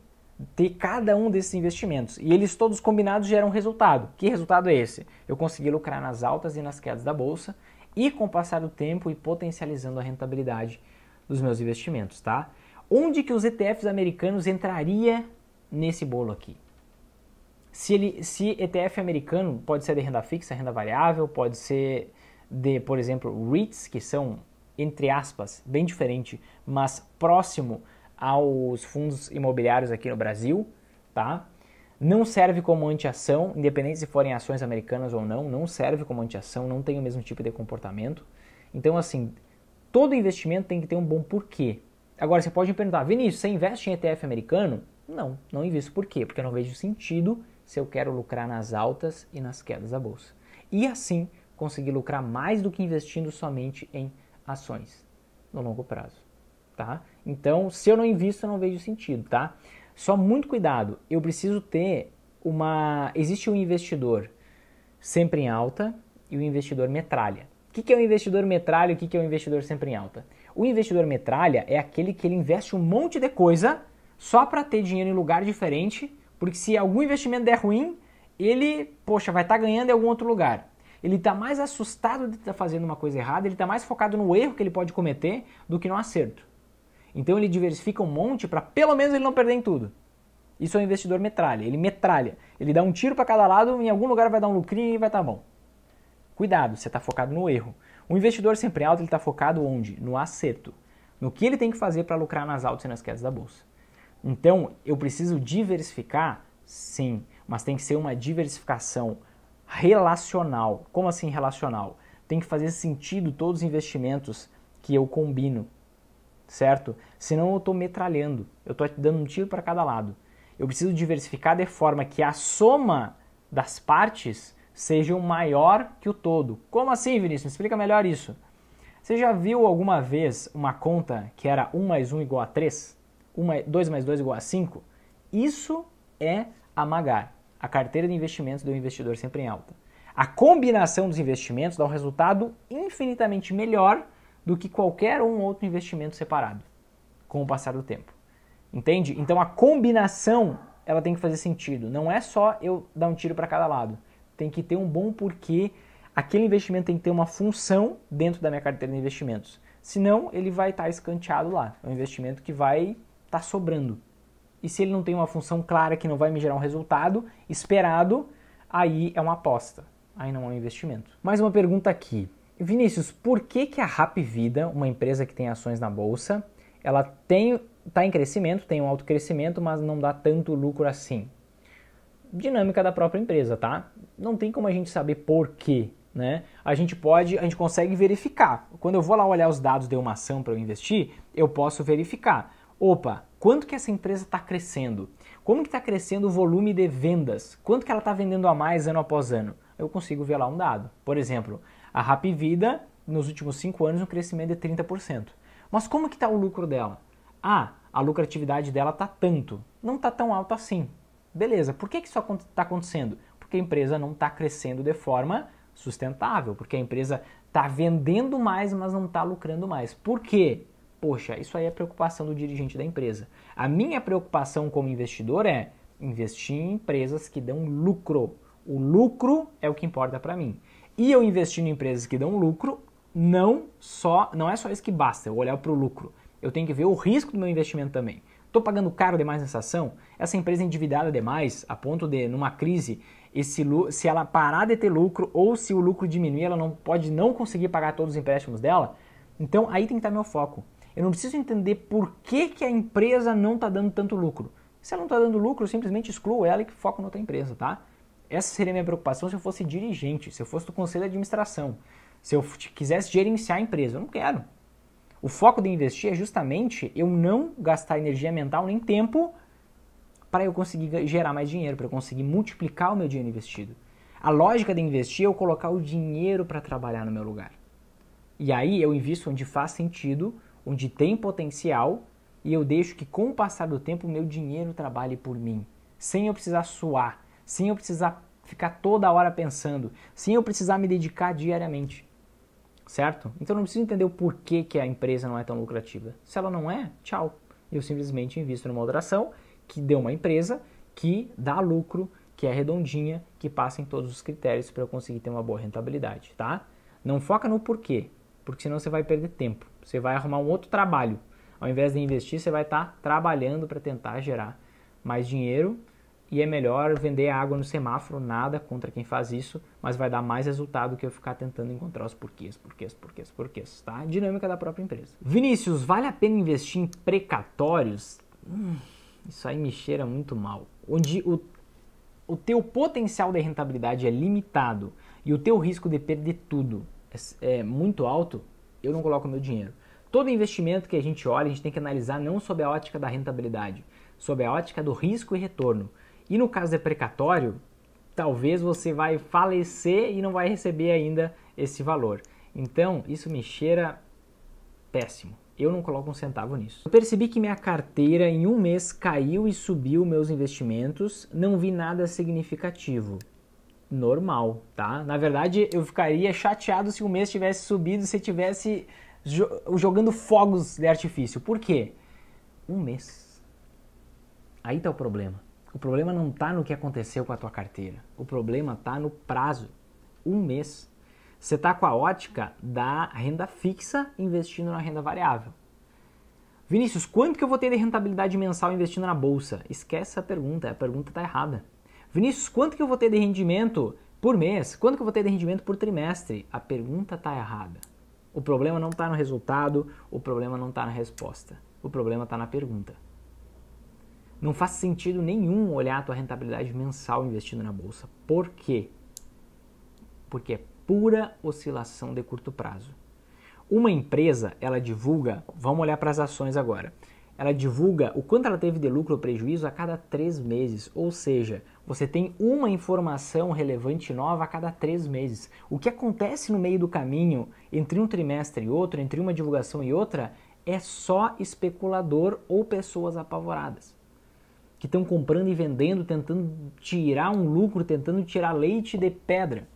ter cada um desses investimentos. E eles todos combinados geram resultado. Que resultado é esse? Eu consegui lucrar nas altas e nas quedas da bolsa e com o passar do tempo e potencializando a rentabilidade dos meus investimentos, tá? Onde que os ETFs americanos entraria nesse bolo aqui? Se ele, se ETF americano pode ser de renda fixa, renda variável, pode ser de, por exemplo, REITs, que são entre aspas bem diferente, mas próximo aos fundos imobiliários aqui no Brasil, tá? Não serve como antiação, independente se forem ações americanas ou não, não serve como antiação, não tem o mesmo tipo de comportamento. Então, assim, todo investimento tem que ter um bom porquê. Agora, você pode me perguntar, Vinícius, você investe em ETF americano? Não, não invisto. Por quê? Porque eu não vejo sentido se eu quero lucrar nas altas e nas quedas da bolsa. E assim, conseguir lucrar mais do que investindo somente em ações no longo prazo tá? Então, se eu não invisto, eu não vejo sentido, tá? Só muito cuidado, eu preciso ter uma... Existe um investidor sempre em alta e o um investidor metralha. O que, que é um investidor metralha e o que, que é um investidor sempre em alta? O investidor metralha é aquele que ele investe um monte de coisa só para ter dinheiro em lugar diferente, porque se algum investimento der ruim, ele, poxa, vai estar tá ganhando em algum outro lugar. Ele está mais assustado de estar tá fazendo uma coisa errada, ele está mais focado no erro que ele pode cometer do que no acerto. Então ele diversifica um monte para pelo menos ele não perder em tudo. Isso é um investidor metralha, ele metralha. Ele dá um tiro para cada lado, em algum lugar vai dar um lucrinho e vai estar tá bom. Cuidado, você está focado no erro. O investidor sempre alto ele está focado onde? No acerto. No que ele tem que fazer para lucrar nas altas e nas quedas da bolsa. Então, eu preciso diversificar? Sim, mas tem que ser uma diversificação relacional. Como assim relacional? Tem que fazer sentido todos os investimentos que eu combino certo? Senão eu estou metralhando, eu estou dando um tiro para cada lado. Eu preciso diversificar de forma que a soma das partes seja maior que o todo. Como assim, Vinícius? Explica melhor isso. Você já viu alguma vez uma conta que era 1 mais 1 igual a 3? 2 mais 2 igual a 5? Isso é a magar, a carteira de investimentos do investidor sempre em alta. A combinação dos investimentos dá um resultado infinitamente melhor do que qualquer um outro investimento separado com o passar do tempo. Entende? Então a combinação ela tem que fazer sentido. Não é só eu dar um tiro para cada lado. Tem que ter um bom porquê. Aquele investimento tem que ter uma função dentro da minha carteira de investimentos. Senão ele vai estar tá escanteado lá. É um investimento que vai estar tá sobrando. E se ele não tem uma função clara que não vai me gerar um resultado esperado, aí é uma aposta. Aí não é um investimento. Mais uma pergunta aqui. Vinícius, por que, que a Rap Vida, uma empresa que tem ações na bolsa, ela tem está em crescimento, tem um alto crescimento, mas não dá tanto lucro assim? Dinâmica da própria empresa, tá? Não tem como a gente saber por quê, né? A gente pode, a gente consegue verificar. Quando eu vou lá olhar os dados de uma ação para eu investir, eu posso verificar. Opa, quanto que essa empresa está crescendo? Como que está crescendo o volume de vendas? Quanto que ela está vendendo a mais ano após ano? eu consigo ver lá um dado. Por exemplo, a Rap Vida, nos últimos 5 anos, um crescimento de 30%. Mas como que está o lucro dela? Ah, a lucratividade dela está tanto, não está tão alta assim. Beleza, por que, que isso está acontecendo? Porque a empresa não está crescendo de forma sustentável, porque a empresa está vendendo mais, mas não está lucrando mais. Por quê? Poxa, isso aí é preocupação do dirigente da empresa. A minha preocupação como investidor é investir em empresas que dão lucro, o lucro é o que importa para mim. E eu investir em empresas que dão lucro, não só, não é só isso que basta, eu olhar para o lucro. Eu tenho que ver o risco do meu investimento também. Estou pagando caro demais nessa ação? Essa empresa é endividada demais, a ponto de, numa crise, esse, se ela parar de ter lucro ou se o lucro diminuir, ela não pode não conseguir pagar todos os empréstimos dela? Então aí tem que estar meu foco. Eu não preciso entender por que, que a empresa não está dando tanto lucro. Se ela não está dando lucro, eu simplesmente excluo ela e foco na outra empresa, tá? Essa seria a minha preocupação se eu fosse dirigente, se eu fosse do conselho de administração, se eu quisesse gerenciar a empresa. Eu não quero. O foco de investir é justamente eu não gastar energia mental nem tempo para eu conseguir gerar mais dinheiro, para eu conseguir multiplicar o meu dinheiro investido. A lógica de investir é eu colocar o dinheiro para trabalhar no meu lugar. E aí eu invisto onde faz sentido, onde tem potencial e eu deixo que com o passar do tempo o meu dinheiro trabalhe por mim, sem eu precisar suar, sem eu precisar ficar toda hora pensando, sem eu precisar me dedicar diariamente. Certo? Então eu não preciso entender o porquê que a empresa não é tão lucrativa. Se ela não é, tchau. Eu simplesmente invisto numa alteração que deu uma empresa que dá lucro, que é redondinha, que passa em todos os critérios para eu conseguir ter uma boa rentabilidade, tá? Não foca no porquê, porque senão você vai perder tempo. Você vai arrumar um outro trabalho. Ao invés de investir, você vai estar tá trabalhando para tentar gerar mais dinheiro e é melhor vender água no semáforo, nada contra quem faz isso, mas vai dar mais resultado que eu ficar tentando encontrar os porquês, porquês, porquês, porquês, tá? Dinâmica da própria empresa. Vinícius, vale a pena investir em precatórios? Hum, isso aí me cheira muito mal. Onde o, o teu potencial de rentabilidade é limitado e o teu risco de perder tudo é, é muito alto, eu não coloco meu dinheiro. Todo investimento que a gente olha, a gente tem que analisar não sob a ótica da rentabilidade, sob a ótica do risco e retorno. E no caso precatório, talvez você vai falecer e não vai receber ainda esse valor. Então, isso me cheira péssimo. Eu não coloco um centavo nisso. Eu percebi que minha carteira em um mês caiu e subiu meus investimentos, não vi nada significativo. Normal, tá? Na verdade, eu ficaria chateado se o um mês tivesse subido, se tivesse jogando fogos de artifício. Por quê? Um mês. Aí tá o problema. O problema não está no que aconteceu com a tua carteira. O problema está no prazo, um mês. Você está com a ótica da renda fixa investindo na renda variável. Vinícius, quanto que eu vou ter de rentabilidade mensal investindo na bolsa? Esquece a pergunta, a pergunta está errada. Vinícius, quanto que eu vou ter de rendimento por mês? Quanto que eu vou ter de rendimento por trimestre? A pergunta está errada. O problema não está no resultado, o problema não está na resposta. O problema está na pergunta. Não faz sentido nenhum olhar a tua rentabilidade mensal investindo na bolsa. Por quê? Porque é pura oscilação de curto prazo. Uma empresa, ela divulga, vamos olhar para as ações agora. Ela divulga o quanto ela teve de lucro ou prejuízo a cada três meses, ou seja, você tem uma informação relevante nova a cada três meses. O que acontece no meio do caminho, entre um trimestre e outro, entre uma divulgação e outra, é só especulador ou pessoas apavoradas que estão comprando e vendendo, tentando tirar um lucro, tentando tirar leite de pedra.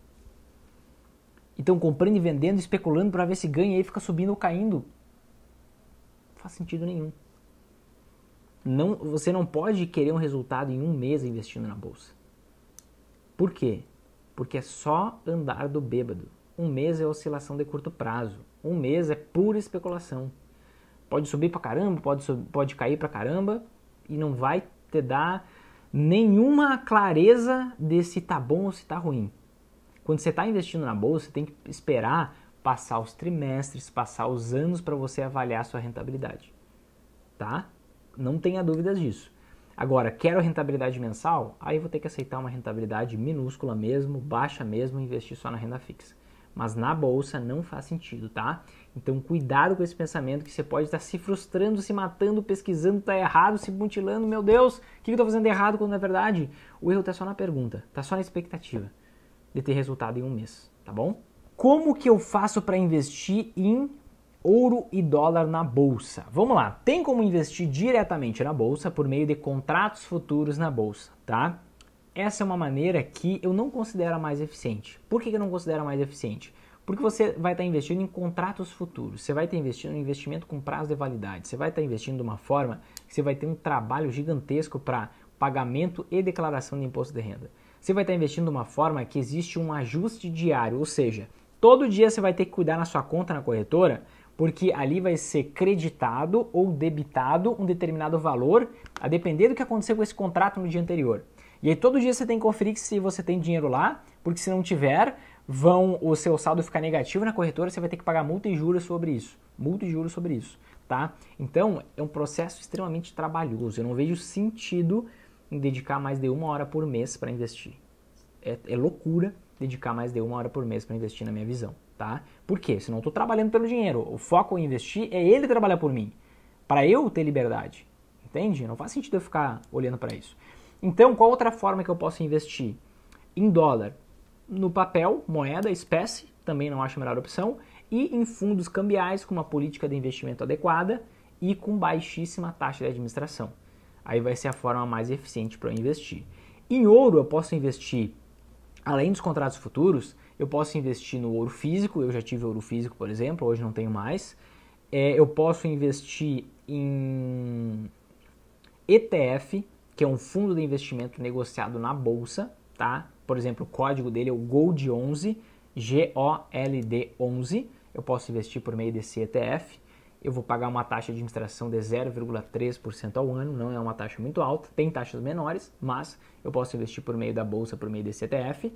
E estão comprando e vendendo, especulando para ver se ganha e aí fica subindo ou caindo. Não faz sentido nenhum. Não, você não pode querer um resultado em um mês investindo na bolsa. Por quê? Porque é só andar do bêbado. Um mês é oscilação de curto prazo. Um mês é pura especulação. Pode subir pra caramba, pode, pode cair pra caramba e não vai te dá nenhuma clareza de se tá bom ou se tá ruim. Quando você está investindo na bolsa, você tem que esperar passar os trimestres, passar os anos para você avaliar a sua rentabilidade. Tá? Não tenha dúvidas disso. Agora, quero rentabilidade mensal? Aí vou ter que aceitar uma rentabilidade minúscula mesmo, baixa mesmo, investir só na renda fixa. Mas na bolsa não faz sentido, tá? Então, cuidado com esse pensamento que você pode estar se frustrando, se matando, pesquisando, tá errado, se mutilando. Meu Deus, o que eu estou fazendo errado quando é verdade o erro está só na pergunta, está só na expectativa de ter resultado em um mês, tá bom? Como que eu faço para investir em ouro e dólar na bolsa? Vamos lá, tem como investir diretamente na bolsa por meio de contratos futuros na bolsa, tá? Essa é uma maneira que eu não considero a mais eficiente. Por que eu não considero a mais eficiente? Porque você vai estar investindo em contratos futuros, você vai estar investindo em investimento com prazo de validade, você vai estar investindo de uma forma que você vai ter um trabalho gigantesco para pagamento e declaração de imposto de renda. Você vai estar investindo de uma forma que existe um ajuste diário, ou seja, todo dia você vai ter que cuidar na sua conta na corretora, porque ali vai ser creditado ou debitado um determinado valor, a depender do que aconteceu com esse contrato no dia anterior. E aí todo dia você tem que conferir se você tem dinheiro lá, porque se não tiver, vão o seu saldo ficar negativo na corretora, você vai ter que pagar multa e juros sobre isso. Multa e juros sobre isso, tá? Então, é um processo extremamente trabalhoso. Eu não vejo sentido em dedicar mais de uma hora por mês para investir. É, é, loucura dedicar mais de uma hora por mês para investir, na minha visão, tá? Por quê? Senão eu estou trabalhando pelo dinheiro. O foco em investir é ele trabalhar por mim, para eu ter liberdade, entende? Não faz sentido eu ficar olhando para isso. Então, qual outra forma que eu posso investir? Em dólar no papel, moeda, espécie, também não acho a melhor opção, e em fundos cambiais com uma política de investimento adequada e com baixíssima taxa de administração. Aí vai ser a forma mais eficiente para eu investir. Em ouro eu posso investir, além dos contratos futuros, eu posso investir no ouro físico, eu já tive ouro físico, por exemplo, hoje não tenho mais. É, eu posso investir em ETF, que é um fundo de investimento negociado na bolsa, tá? Por exemplo, o código dele é o GOLD11, G-O-L-D-11. Eu posso investir por meio desse ETF. Eu vou pagar uma taxa de administração de 0,3% ao ano, não é uma taxa muito alta, tem taxas menores, mas eu posso investir por meio da bolsa, por meio desse ETF.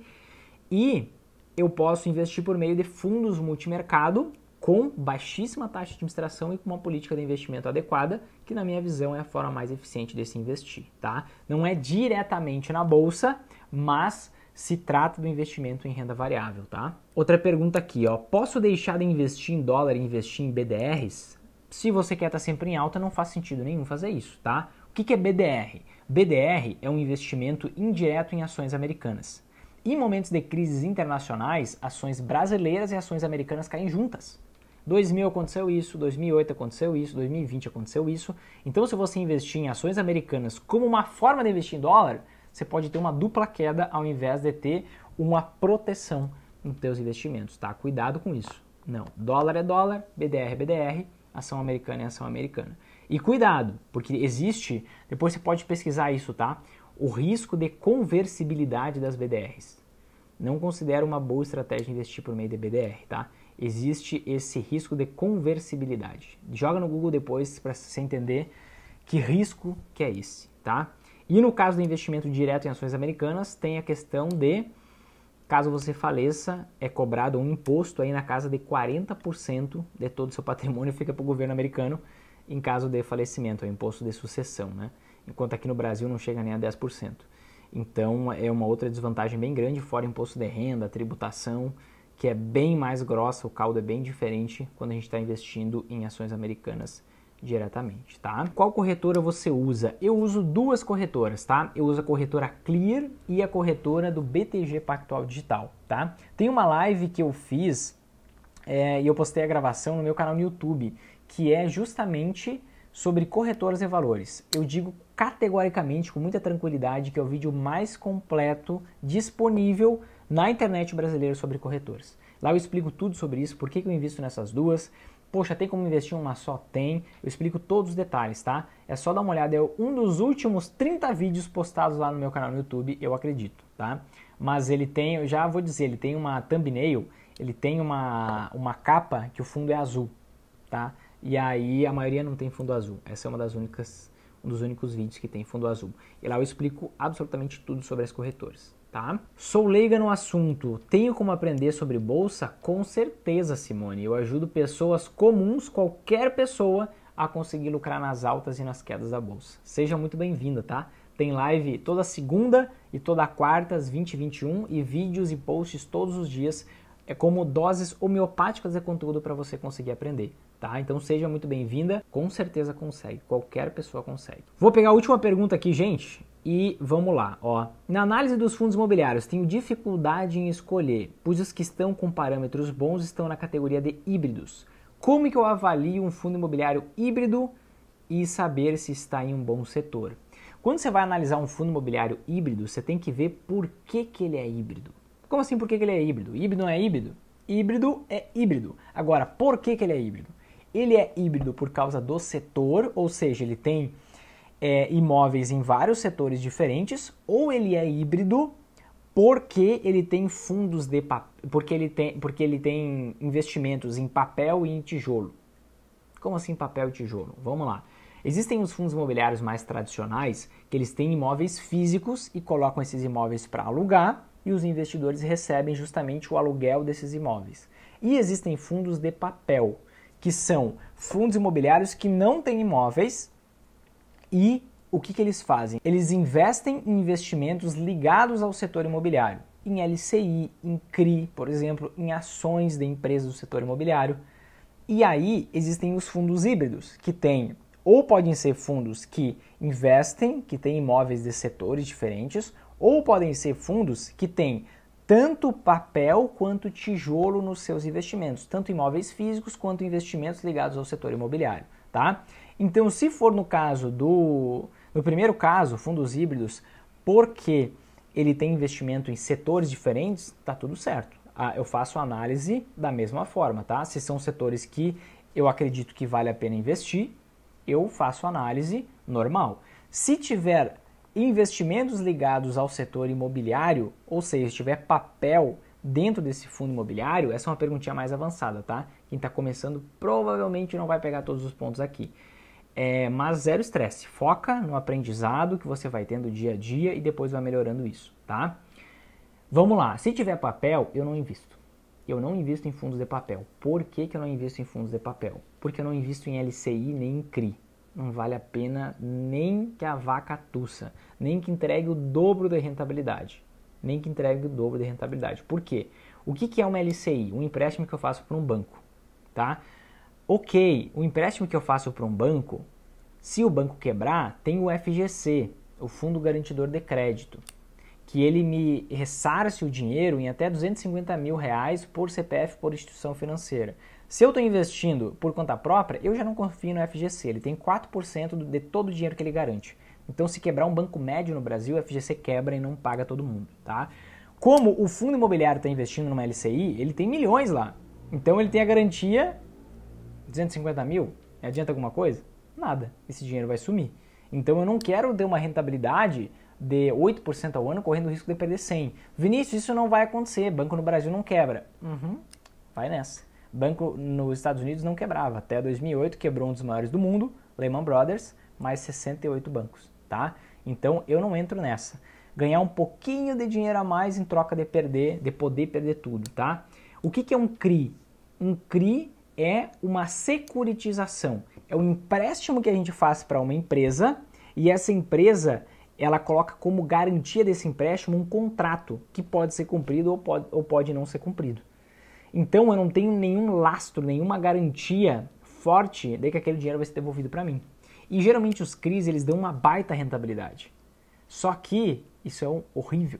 E eu posso investir por meio de fundos multimercado com baixíssima taxa de administração e com uma política de investimento adequada, que na minha visão é a forma mais eficiente de se investir, tá? Não é diretamente na bolsa, mas se trata do investimento em renda variável, tá? Outra pergunta aqui, ó, posso deixar de investir em dólar e investir em BDRs? Se você quer estar tá sempre em alta, não faz sentido nenhum fazer isso, tá? O que, que é BDR? BDR é um investimento indireto em ações americanas. Em momentos de crises internacionais, ações brasileiras e ações americanas caem juntas. 2000 aconteceu isso, 2008 aconteceu isso, 2020 aconteceu isso. Então, se você investir em ações americanas como uma forma de investir em dólar, você pode ter uma dupla queda ao invés de ter uma proteção nos seus investimentos, tá? Cuidado com isso. Não, dólar é dólar, BDR é BDR, ação americana é ação americana. E cuidado, porque existe, depois você pode pesquisar isso, tá? O risco de conversibilidade das BDRs. Não considero uma boa estratégia investir por meio de BDR, tá? Existe esse risco de conversibilidade. Joga no Google depois para você entender que risco que é esse, tá? E no caso do investimento direto em ações americanas, tem a questão de caso você faleça, é cobrado um imposto aí na casa de 40% de todo o seu patrimônio fica para o governo americano em caso de falecimento, é o imposto de sucessão, né? Enquanto aqui no Brasil não chega nem a 10%. Então é uma outra desvantagem bem grande, fora imposto de renda, tributação, que é bem mais grossa, o caldo é bem diferente quando a gente está investindo em ações americanas diretamente, tá? Qual corretora você usa? Eu uso duas corretoras, tá? Eu uso a corretora Clear e a corretora do BTG Pactual Digital, tá? Tem uma live que eu fiz é, e eu postei a gravação no meu canal no YouTube, que é justamente sobre corretoras e valores. Eu digo categoricamente, com muita tranquilidade, que é o vídeo mais completo disponível na internet brasileira sobre corretoras. Lá eu explico tudo sobre isso, por que eu invisto nessas duas, Poxa, tem como investir uma só? Tem. Eu explico todos os detalhes, tá? É só dar uma olhada, é um dos últimos 30 vídeos postados lá no meu canal no YouTube, eu acredito, tá? Mas ele tem, eu já vou dizer, ele tem uma thumbnail, ele tem uma, uma capa que o fundo é azul, tá? E aí a maioria não tem fundo azul. Essa é uma das únicas um dos únicos vídeos que tem fundo azul. E lá eu explico absolutamente tudo sobre as corretoras tá? Sou leiga no assunto, tenho como aprender sobre bolsa? Com certeza, Simone. Eu ajudo pessoas comuns, qualquer pessoa, a conseguir lucrar nas altas e nas quedas da bolsa. Seja muito bem-vinda, tá? Tem live toda segunda e toda quarta às 20 e 21 e vídeos e posts todos os dias. É como doses homeopáticas de conteúdo para você conseguir aprender, tá? Então seja muito bem-vinda. Com certeza consegue, qualquer pessoa consegue. Vou pegar a última pergunta aqui, gente. E vamos lá, ó. Na análise dos fundos imobiliários, tenho dificuldade em escolher, pois os que estão com parâmetros bons estão na categoria de híbridos. Como que eu avalio um fundo imobiliário híbrido e saber se está em um bom setor? Quando você vai analisar um fundo imobiliário híbrido, você tem que ver por que, que ele é híbrido. Como assim por que, que ele é híbrido? Híbrido não é híbrido? Híbrido é híbrido. Agora, por que, que ele é híbrido? Ele é híbrido por causa do setor, ou seja, ele tem é, imóveis em vários setores diferentes, ou ele é híbrido porque ele tem fundos de porque ele tem porque ele tem investimentos em papel e em tijolo. Como assim papel e tijolo? Vamos lá. Existem os fundos imobiliários mais tradicionais que eles têm imóveis físicos e colocam esses imóveis para alugar e os investidores recebem justamente o aluguel desses imóveis. E existem fundos de papel, que são fundos imobiliários que não têm imóveis, e o que, que eles fazem? Eles investem em investimentos ligados ao setor imobiliário, em LCI, em CRI, por exemplo, em ações de empresas do setor imobiliário. E aí existem os fundos híbridos, que têm ou podem ser fundos que investem, que têm imóveis de setores diferentes, ou podem ser fundos que têm tanto papel quanto tijolo nos seus investimentos, tanto imóveis físicos quanto investimentos ligados ao setor imobiliário, tá? Então, se for no caso do. No primeiro caso, fundos híbridos, porque ele tem investimento em setores diferentes, tá tudo certo. Ah, eu faço análise da mesma forma, tá? Se são setores que eu acredito que vale a pena investir, eu faço análise normal. Se tiver investimentos ligados ao setor imobiliário, ou seja, se tiver papel dentro desse fundo imobiliário, essa é uma perguntinha mais avançada, tá? Quem está começando provavelmente não vai pegar todos os pontos aqui. É, mas zero estresse. Foca no aprendizado que você vai tendo dia a dia e depois vai melhorando isso, tá? Vamos lá. Se tiver papel, eu não invisto. Eu não invisto em fundos de papel. Por que, que eu não invisto em fundos de papel? Porque eu não invisto em LCI nem em CRI. Não vale a pena nem que a vaca tussa, nem que entregue o dobro da rentabilidade. Nem que entregue o dobro da rentabilidade. Por quê? O que, que é uma LCI? Um empréstimo que eu faço para um banco, tá? ok, o empréstimo que eu faço para um banco, se o banco quebrar, tem o FGC, o Fundo Garantidor de Crédito, que ele me ressarce o dinheiro em até 250 mil reais por CPF por instituição financeira. Se eu estou investindo por conta própria, eu já não confio no FGC, ele tem 4% de todo o dinheiro que ele garante. Então, se quebrar um banco médio no Brasil, o FGC quebra e não paga todo mundo, tá? Como o fundo imobiliário está investindo numa LCI, ele tem milhões lá. Então, ele tem a garantia 250 mil, adianta alguma coisa? Nada, esse dinheiro vai sumir. Então eu não quero ter uma rentabilidade de 8% ao ano correndo o risco de perder 100. Vinícius, isso não vai acontecer, banco no Brasil não quebra. Uhum, vai nessa. Banco nos Estados Unidos não quebrava, até 2008 quebrou um dos maiores do mundo, Lehman Brothers, mais 68 bancos, tá? Então eu não entro nessa. Ganhar um pouquinho de dinheiro a mais em troca de perder, de poder perder tudo, tá? O que, que é um CRI? Um CRI é uma securitização. É um empréstimo que a gente faz para uma empresa e essa empresa ela coloca como garantia desse empréstimo um contrato que pode ser cumprido ou pode, ou pode não ser cumprido. Então eu não tenho nenhum lastro, nenhuma garantia forte de que aquele dinheiro vai ser devolvido para mim. E geralmente os CRIs eles dão uma baita rentabilidade. Só que isso é um horrível.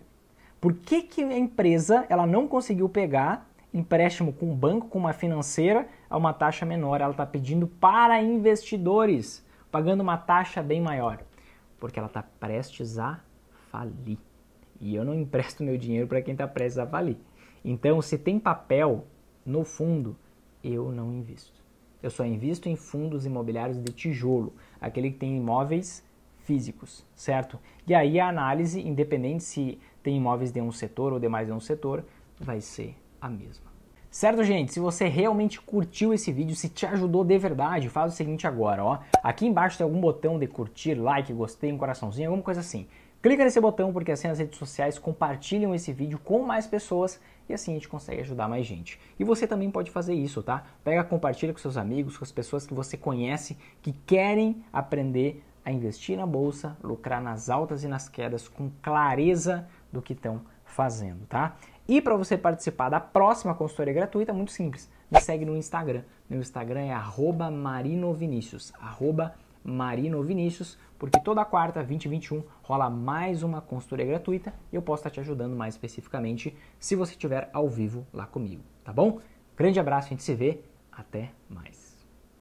Por que, que a empresa ela não conseguiu pegar empréstimo com um banco, com uma financeira a uma taxa menor, ela está pedindo para investidores, pagando uma taxa bem maior, porque ela está prestes a falir. E eu não empresto meu dinheiro para quem está prestes a falir. Então, se tem papel no fundo, eu não invisto. Eu só invisto em fundos imobiliários de tijolo, aquele que tem imóveis físicos, certo? E aí a análise, independente se tem imóveis de um setor ou de mais de um setor, vai ser a mesma. Certo, gente? Se você realmente curtiu esse vídeo, se te ajudou de verdade, faz o seguinte agora, ó. Aqui embaixo tem algum botão de curtir, like, gostei, um coraçãozinho, alguma coisa assim. Clica nesse botão porque assim as redes sociais compartilham esse vídeo com mais pessoas e assim a gente consegue ajudar mais gente. E você também pode fazer isso, tá? Pega, compartilha com seus amigos, com as pessoas que você conhece que querem aprender a investir na bolsa, lucrar nas altas e nas quedas com clareza do que estão fazendo, tá? E para você participar da próxima consultoria gratuita, muito simples, me segue no Instagram. Meu Instagram é marinovinicius, marinovinicius, porque toda quarta, 2021, rola mais uma consultoria gratuita e eu posso estar te ajudando mais especificamente se você estiver ao vivo lá comigo, tá bom? Grande abraço, a gente se vê, até mais.